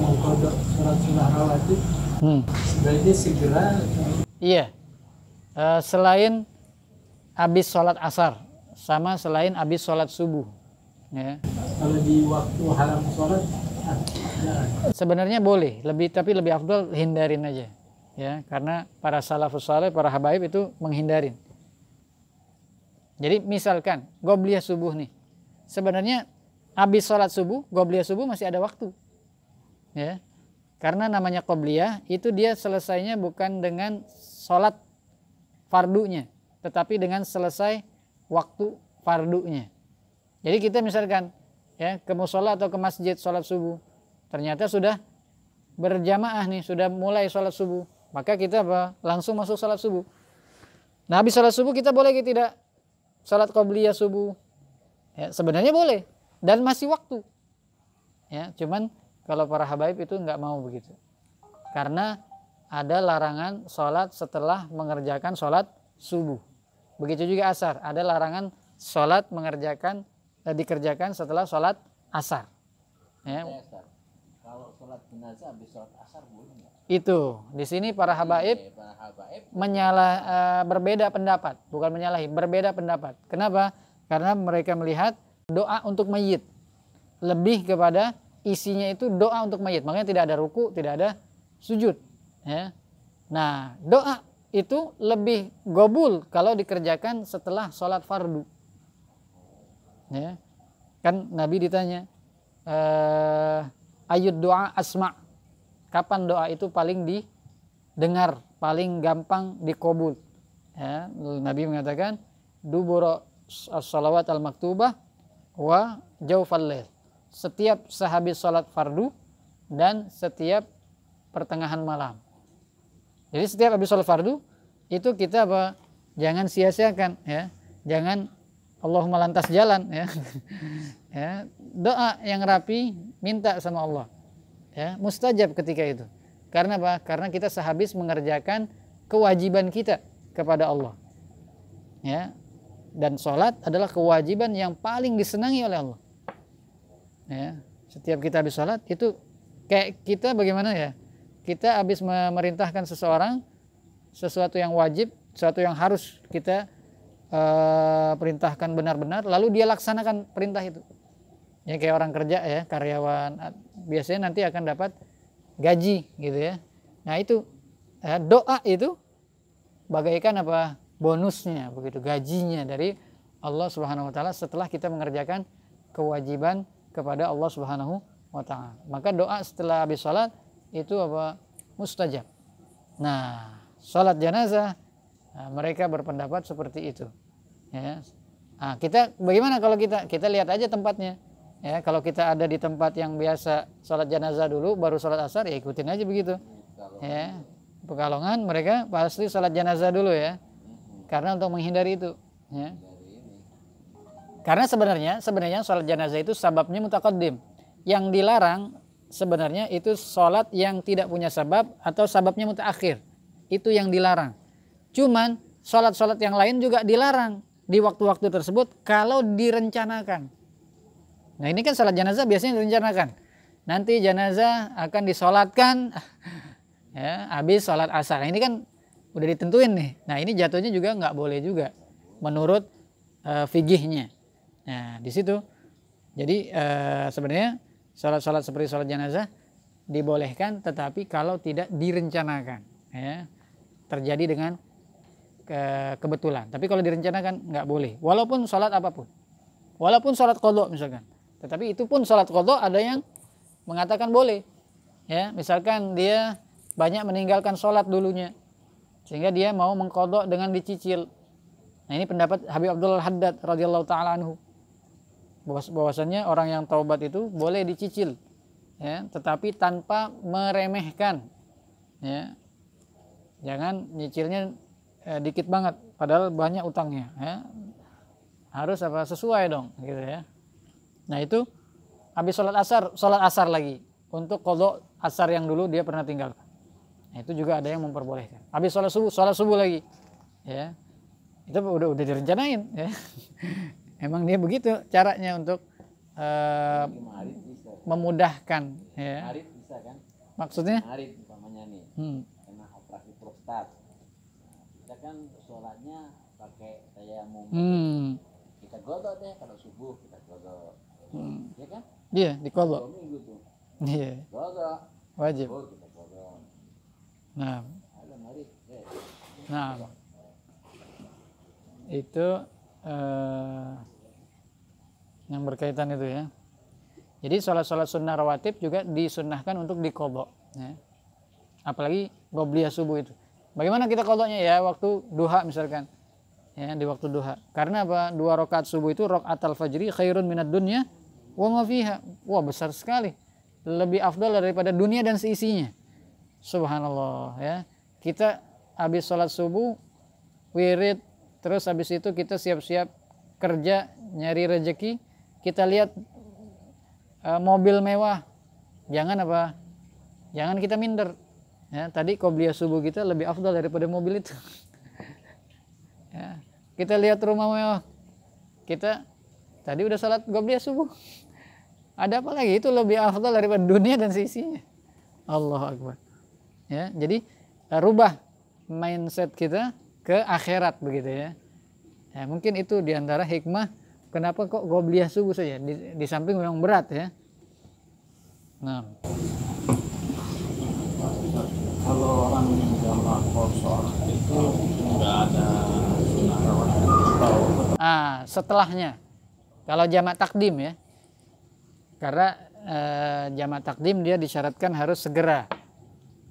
mau kodok sholat sunnah rawatib hmm. sebaiknya segera. Iya, e, selain habis sholat asar sama selain habis sholat subuh. Ya. Kalau di waktu haram sholat, ah, sebenarnya boleh, lebih tapi lebih afdol hindarin aja. Ya, karena para salafus saleh, para habaib itu menghindarin. Jadi misalkan gobliyah subuh nih. Sebenarnya habis sholat subuh, gobliyah subuh masih ada waktu. Ya. Karena namanya qobliyah itu dia selesainya bukan dengan sholat fardunya. Tetapi dengan selesai waktu fardunya. Jadi kita misalkan ya ke musola atau ke masjid sholat subuh, ternyata sudah berjamaah nih, sudah mulai sholat subuh, maka kita apa? langsung masuk sholat subuh. Nah habis sholat subuh kita boleh tidak sholat qobliyah subuh? Ya, sebenarnya boleh dan masih waktu. Ya, cuman kalau para habaib itu nggak mau begitu. Karena ada larangan sholat setelah mengerjakan sholat subuh. Begitu juga asar, ada larangan sholat mengerjakan eh, dikerjakan setelah sholat asar. Ya. Eh, itu di sini para iya, habaib, menyalah eh, berbeda pendapat, bukan menyalahi, berbeda pendapat. Kenapa? Karena mereka melihat doa untuk mayit lebih kepada isinya itu doa untuk mayit. Makanya tidak ada ruku, tidak ada sujud. Ya. Nah, doa itu lebih gobul kalau dikerjakan setelah sholat fardu. Ya. Kan Nabi ditanya, e, ayud doa asma, kapan doa itu paling didengar, paling gampang dikobul. Ya. Nabi mengatakan, duburo salawat al-maktubah wa jaufal lail. Setiap sehabis sholat fardu dan setiap pertengahan malam. Jadi setiap habis sholat fardu itu kita apa? Jangan sia-siakan ya. Jangan Allahumma lantas jalan ya. ya. Doa yang rapi minta sama Allah. Ya, mustajab ketika itu. Karena apa? Karena kita sehabis mengerjakan kewajiban kita kepada Allah. Ya. Dan sholat adalah kewajiban yang paling disenangi oleh Allah. Ya. Setiap kita habis sholat itu kayak kita bagaimana ya? kita habis memerintahkan seseorang sesuatu yang wajib, sesuatu yang harus kita uh, perintahkan benar-benar, lalu dia laksanakan perintah itu. Ya kayak orang kerja ya, karyawan biasanya nanti akan dapat gaji gitu ya. Nah itu uh, doa itu bagaikan apa bonusnya begitu gajinya dari Allah Subhanahu wa taala setelah kita mengerjakan kewajiban kepada Allah Subhanahu wa taala. Maka doa setelah habis salat itu apa mustajab. Nah, sholat jenazah nah, mereka berpendapat seperti itu. Ya. Nah, kita bagaimana kalau kita kita lihat aja tempatnya. Ya, kalau kita ada di tempat yang biasa sholat jenazah dulu, baru sholat asar, ya ikutin aja begitu. Ya, pekalongan mereka pasti sholat jenazah dulu ya, karena untuk menghindari itu. Ya. Karena sebenarnya sebenarnya sholat jenazah itu sebabnya mutakodim. Yang dilarang sebenarnya itu sholat yang tidak punya sabab atau sababnya mutakhir Itu yang dilarang. Cuman sholat-sholat yang lain juga dilarang di waktu-waktu tersebut kalau direncanakan. Nah ini kan sholat jenazah biasanya direncanakan. Nanti jenazah akan disolatkan ya, habis sholat asar. Nah, ini kan udah ditentuin nih. Nah ini jatuhnya juga nggak boleh juga menurut uh, eh, figihnya. Nah di situ. Jadi uh, sebenarnya Salat-salat seperti salat jenazah dibolehkan tetapi kalau tidak direncanakan ya terjadi dengan ke kebetulan. Tapi kalau direncanakan nggak boleh. Walaupun sholat apapun. Walaupun sholat kodok misalkan. Tetapi itu pun sholat kodok ada yang mengatakan boleh. Ya, misalkan dia banyak meninggalkan sholat dulunya. Sehingga dia mau mengkodok dengan dicicil. Nah ini pendapat Habib Abdul Haddad radhiyallahu taala anhu bahwasannya orang yang taubat itu boleh dicicil ya tetapi tanpa meremehkan ya jangan nyicilnya eh, dikit banget padahal banyak utangnya ya harus apa sesuai dong gitu ya nah itu habis sholat asar sholat asar lagi untuk kodok asar yang dulu dia pernah tinggal, nah, itu juga ada yang memperbolehkan habis sholat subuh sholat subuh lagi ya itu udah udah direncanain ya emang dia begitu caranya untuk uh, memudahkan ya. Marit bisa kan? Maksudnya? Marit namanya nih. Hmm. Karena operasi prostat. Nah, kita kan sholatnya pakai tayamum. Hmm. Kita godok deh kalau subuh kita godok. Hmm. Ya kan? Iya, di dikodok. Iya. Godok. Wajib. Oh, kita godok. Nah. Nah. Itu eh, yang berkaitan itu ya. Jadi sholat-sholat sunnah rawatib juga disunnahkan untuk dikobok. Ya. Apalagi goblia subuh itu. Bagaimana kita kodoknya ya waktu duha misalkan. Ya, di waktu duha. Karena apa? Dua rokat subuh itu rakaat al-fajri khairun minat dunya wa mafiha. Wah, besar sekali. Lebih afdal daripada dunia dan seisinya. Subhanallah ya. Kita habis sholat subuh wirid terus habis itu kita siap-siap kerja nyari rezeki. kita lihat uh, mobil mewah jangan apa jangan kita minder ya tadi qobliyah subuh kita lebih afdal daripada mobil itu ya kita lihat rumah mewah kita tadi udah salat qobliyah subuh ada apa lagi itu lebih afdal daripada dunia dan sisinya Allah akbar ya jadi eh, rubah mindset kita ke akhirat begitu ya. ya mungkin itu diantara hikmah kenapa kok gobliyah subuh saja di, di samping memang berat ya. Nah. Kalau orang yang itu nggak ada Ah, setelahnya. Kalau jamak takdim ya. Karena eh, jamak takdim dia disyaratkan harus segera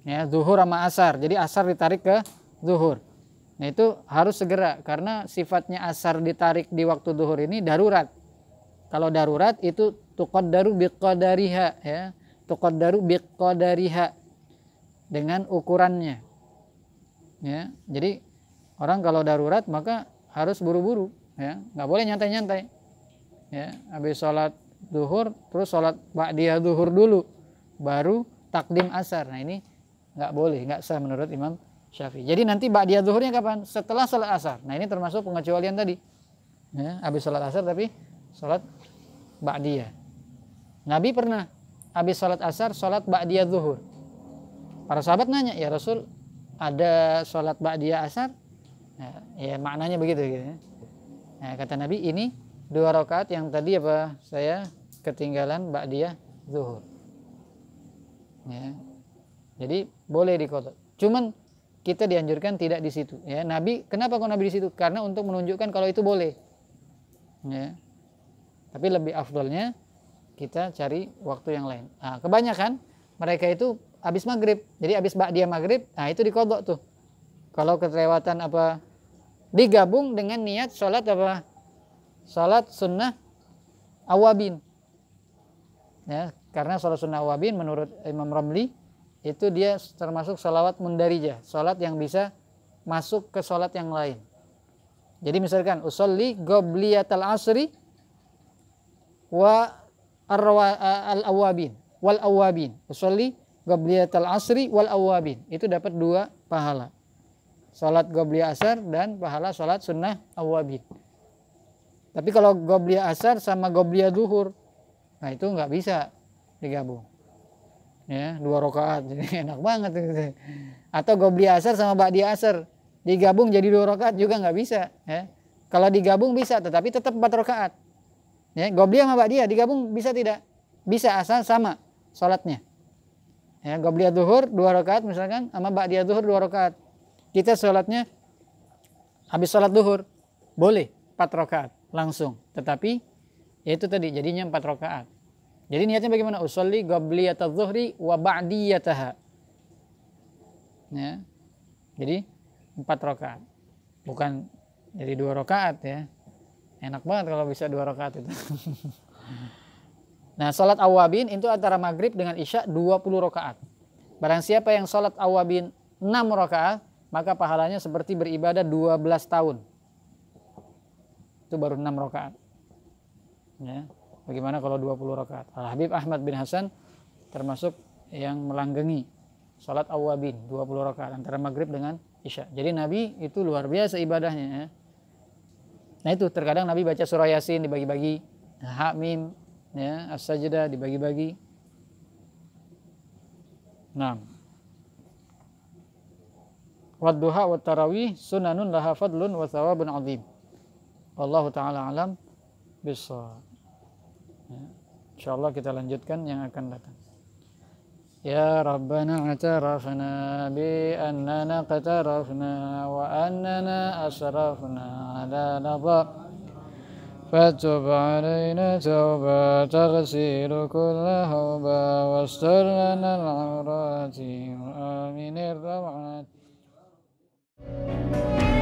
ya zuhur sama asar jadi asar ditarik ke zuhur Nah itu harus segera karena sifatnya asar ditarik di waktu duhur ini darurat. Kalau darurat itu tukod daru biqadariha ya. daru biqadariha dengan ukurannya. Ya, jadi orang kalau darurat maka harus buru-buru ya, nggak boleh nyantai-nyantai. Ya, habis sholat duhur terus sholat ba'diyah duhur dulu baru takdim asar. Nah ini nggak boleh, nggak sah menurut Imam Syafi'i. Jadi nanti ba'diyah zuhurnya kapan? Setelah salat asar. Nah ini termasuk pengecualian tadi. Ya, habis salat asar tapi salat ba'diyah. Nabi pernah habis salat asar salat ba'diyah zuhur. Para sahabat nanya, "Ya Rasul, ada salat ba'diyah asar?" Nah, ya maknanya begitu gitu Nah, kata Nabi, ini dua rakaat yang tadi apa saya ketinggalan ba'diyah zuhur. Ya. Jadi boleh dikotot. Cuman kita dianjurkan tidak di situ ya nabi kenapa kok nabi di situ karena untuk menunjukkan kalau itu boleh ya tapi lebih afdolnya kita cari waktu yang lain nah, kebanyakan mereka itu habis maghrib jadi habis bak dia maghrib nah itu dikodok tuh kalau keterlewatan apa digabung dengan niat sholat apa sholat sunnah awabin ya karena sholat sunnah awabin menurut Imam Ramli itu dia termasuk sholawat mundarijah, sholat yang bisa masuk ke sholat yang lain. Jadi misalkan usolli gobliyatal asri wa al awabin wal awabin. Usolli gobliyatal asri wal awabin. Itu dapat dua pahala. Sholat gobliyat asar dan pahala sholat sunnah awabin. Tapi kalau gobliyat asar sama gobliyat duhur, nah itu nggak bisa digabung ya dua rakaat jadi enak banget gitu. atau beli asar sama mbak di asar digabung jadi dua rakaat juga nggak bisa ya kalau digabung bisa tetapi tetap empat rakaat ya beli sama mbak dia ya, digabung bisa tidak bisa asal sama sholatnya ya beli duhur dua rakaat misalkan sama mbak dia duhur dua rakaat kita sholatnya habis sholat duhur boleh empat rakaat langsung tetapi ya itu tadi jadinya empat rakaat jadi niatnya bagaimana? Usolli qabliyata zuhri wa ba'diyataha. Ya. Jadi empat rakaat. Bukan jadi dua rakaat ya. Enak banget kalau bisa dua rakaat itu. nah, salat awabin itu antara maghrib dengan isya 20 rakaat. Barang siapa yang salat awabin 6 rakaat, maka pahalanya seperti beribadah 12 tahun. Itu baru 6 rakaat. Ya Bagaimana kalau 20 rakaat? Al Habib Ahmad bin Hasan termasuk yang melanggengi salat awabin 20 rakaat antara maghrib dengan isya. Jadi Nabi itu luar biasa ibadahnya. Ya. Nah itu terkadang Nabi baca surah Yasin dibagi-bagi, nah, hamim mim, ya, as-sajdah dibagi-bagi. Nah. Wadduha wa tarawih sunanun laha fadlun wa thawabun azim. Wallahu taala alam bisawab insyaallah kita lanjutkan yang akan datang يا ربنا اعترفنا بأننا اقترفنا وأننا أسرفنا على نظر فاتب علينا توبة تغسل كل هوبا واستر لنا العورات وآمن الروعات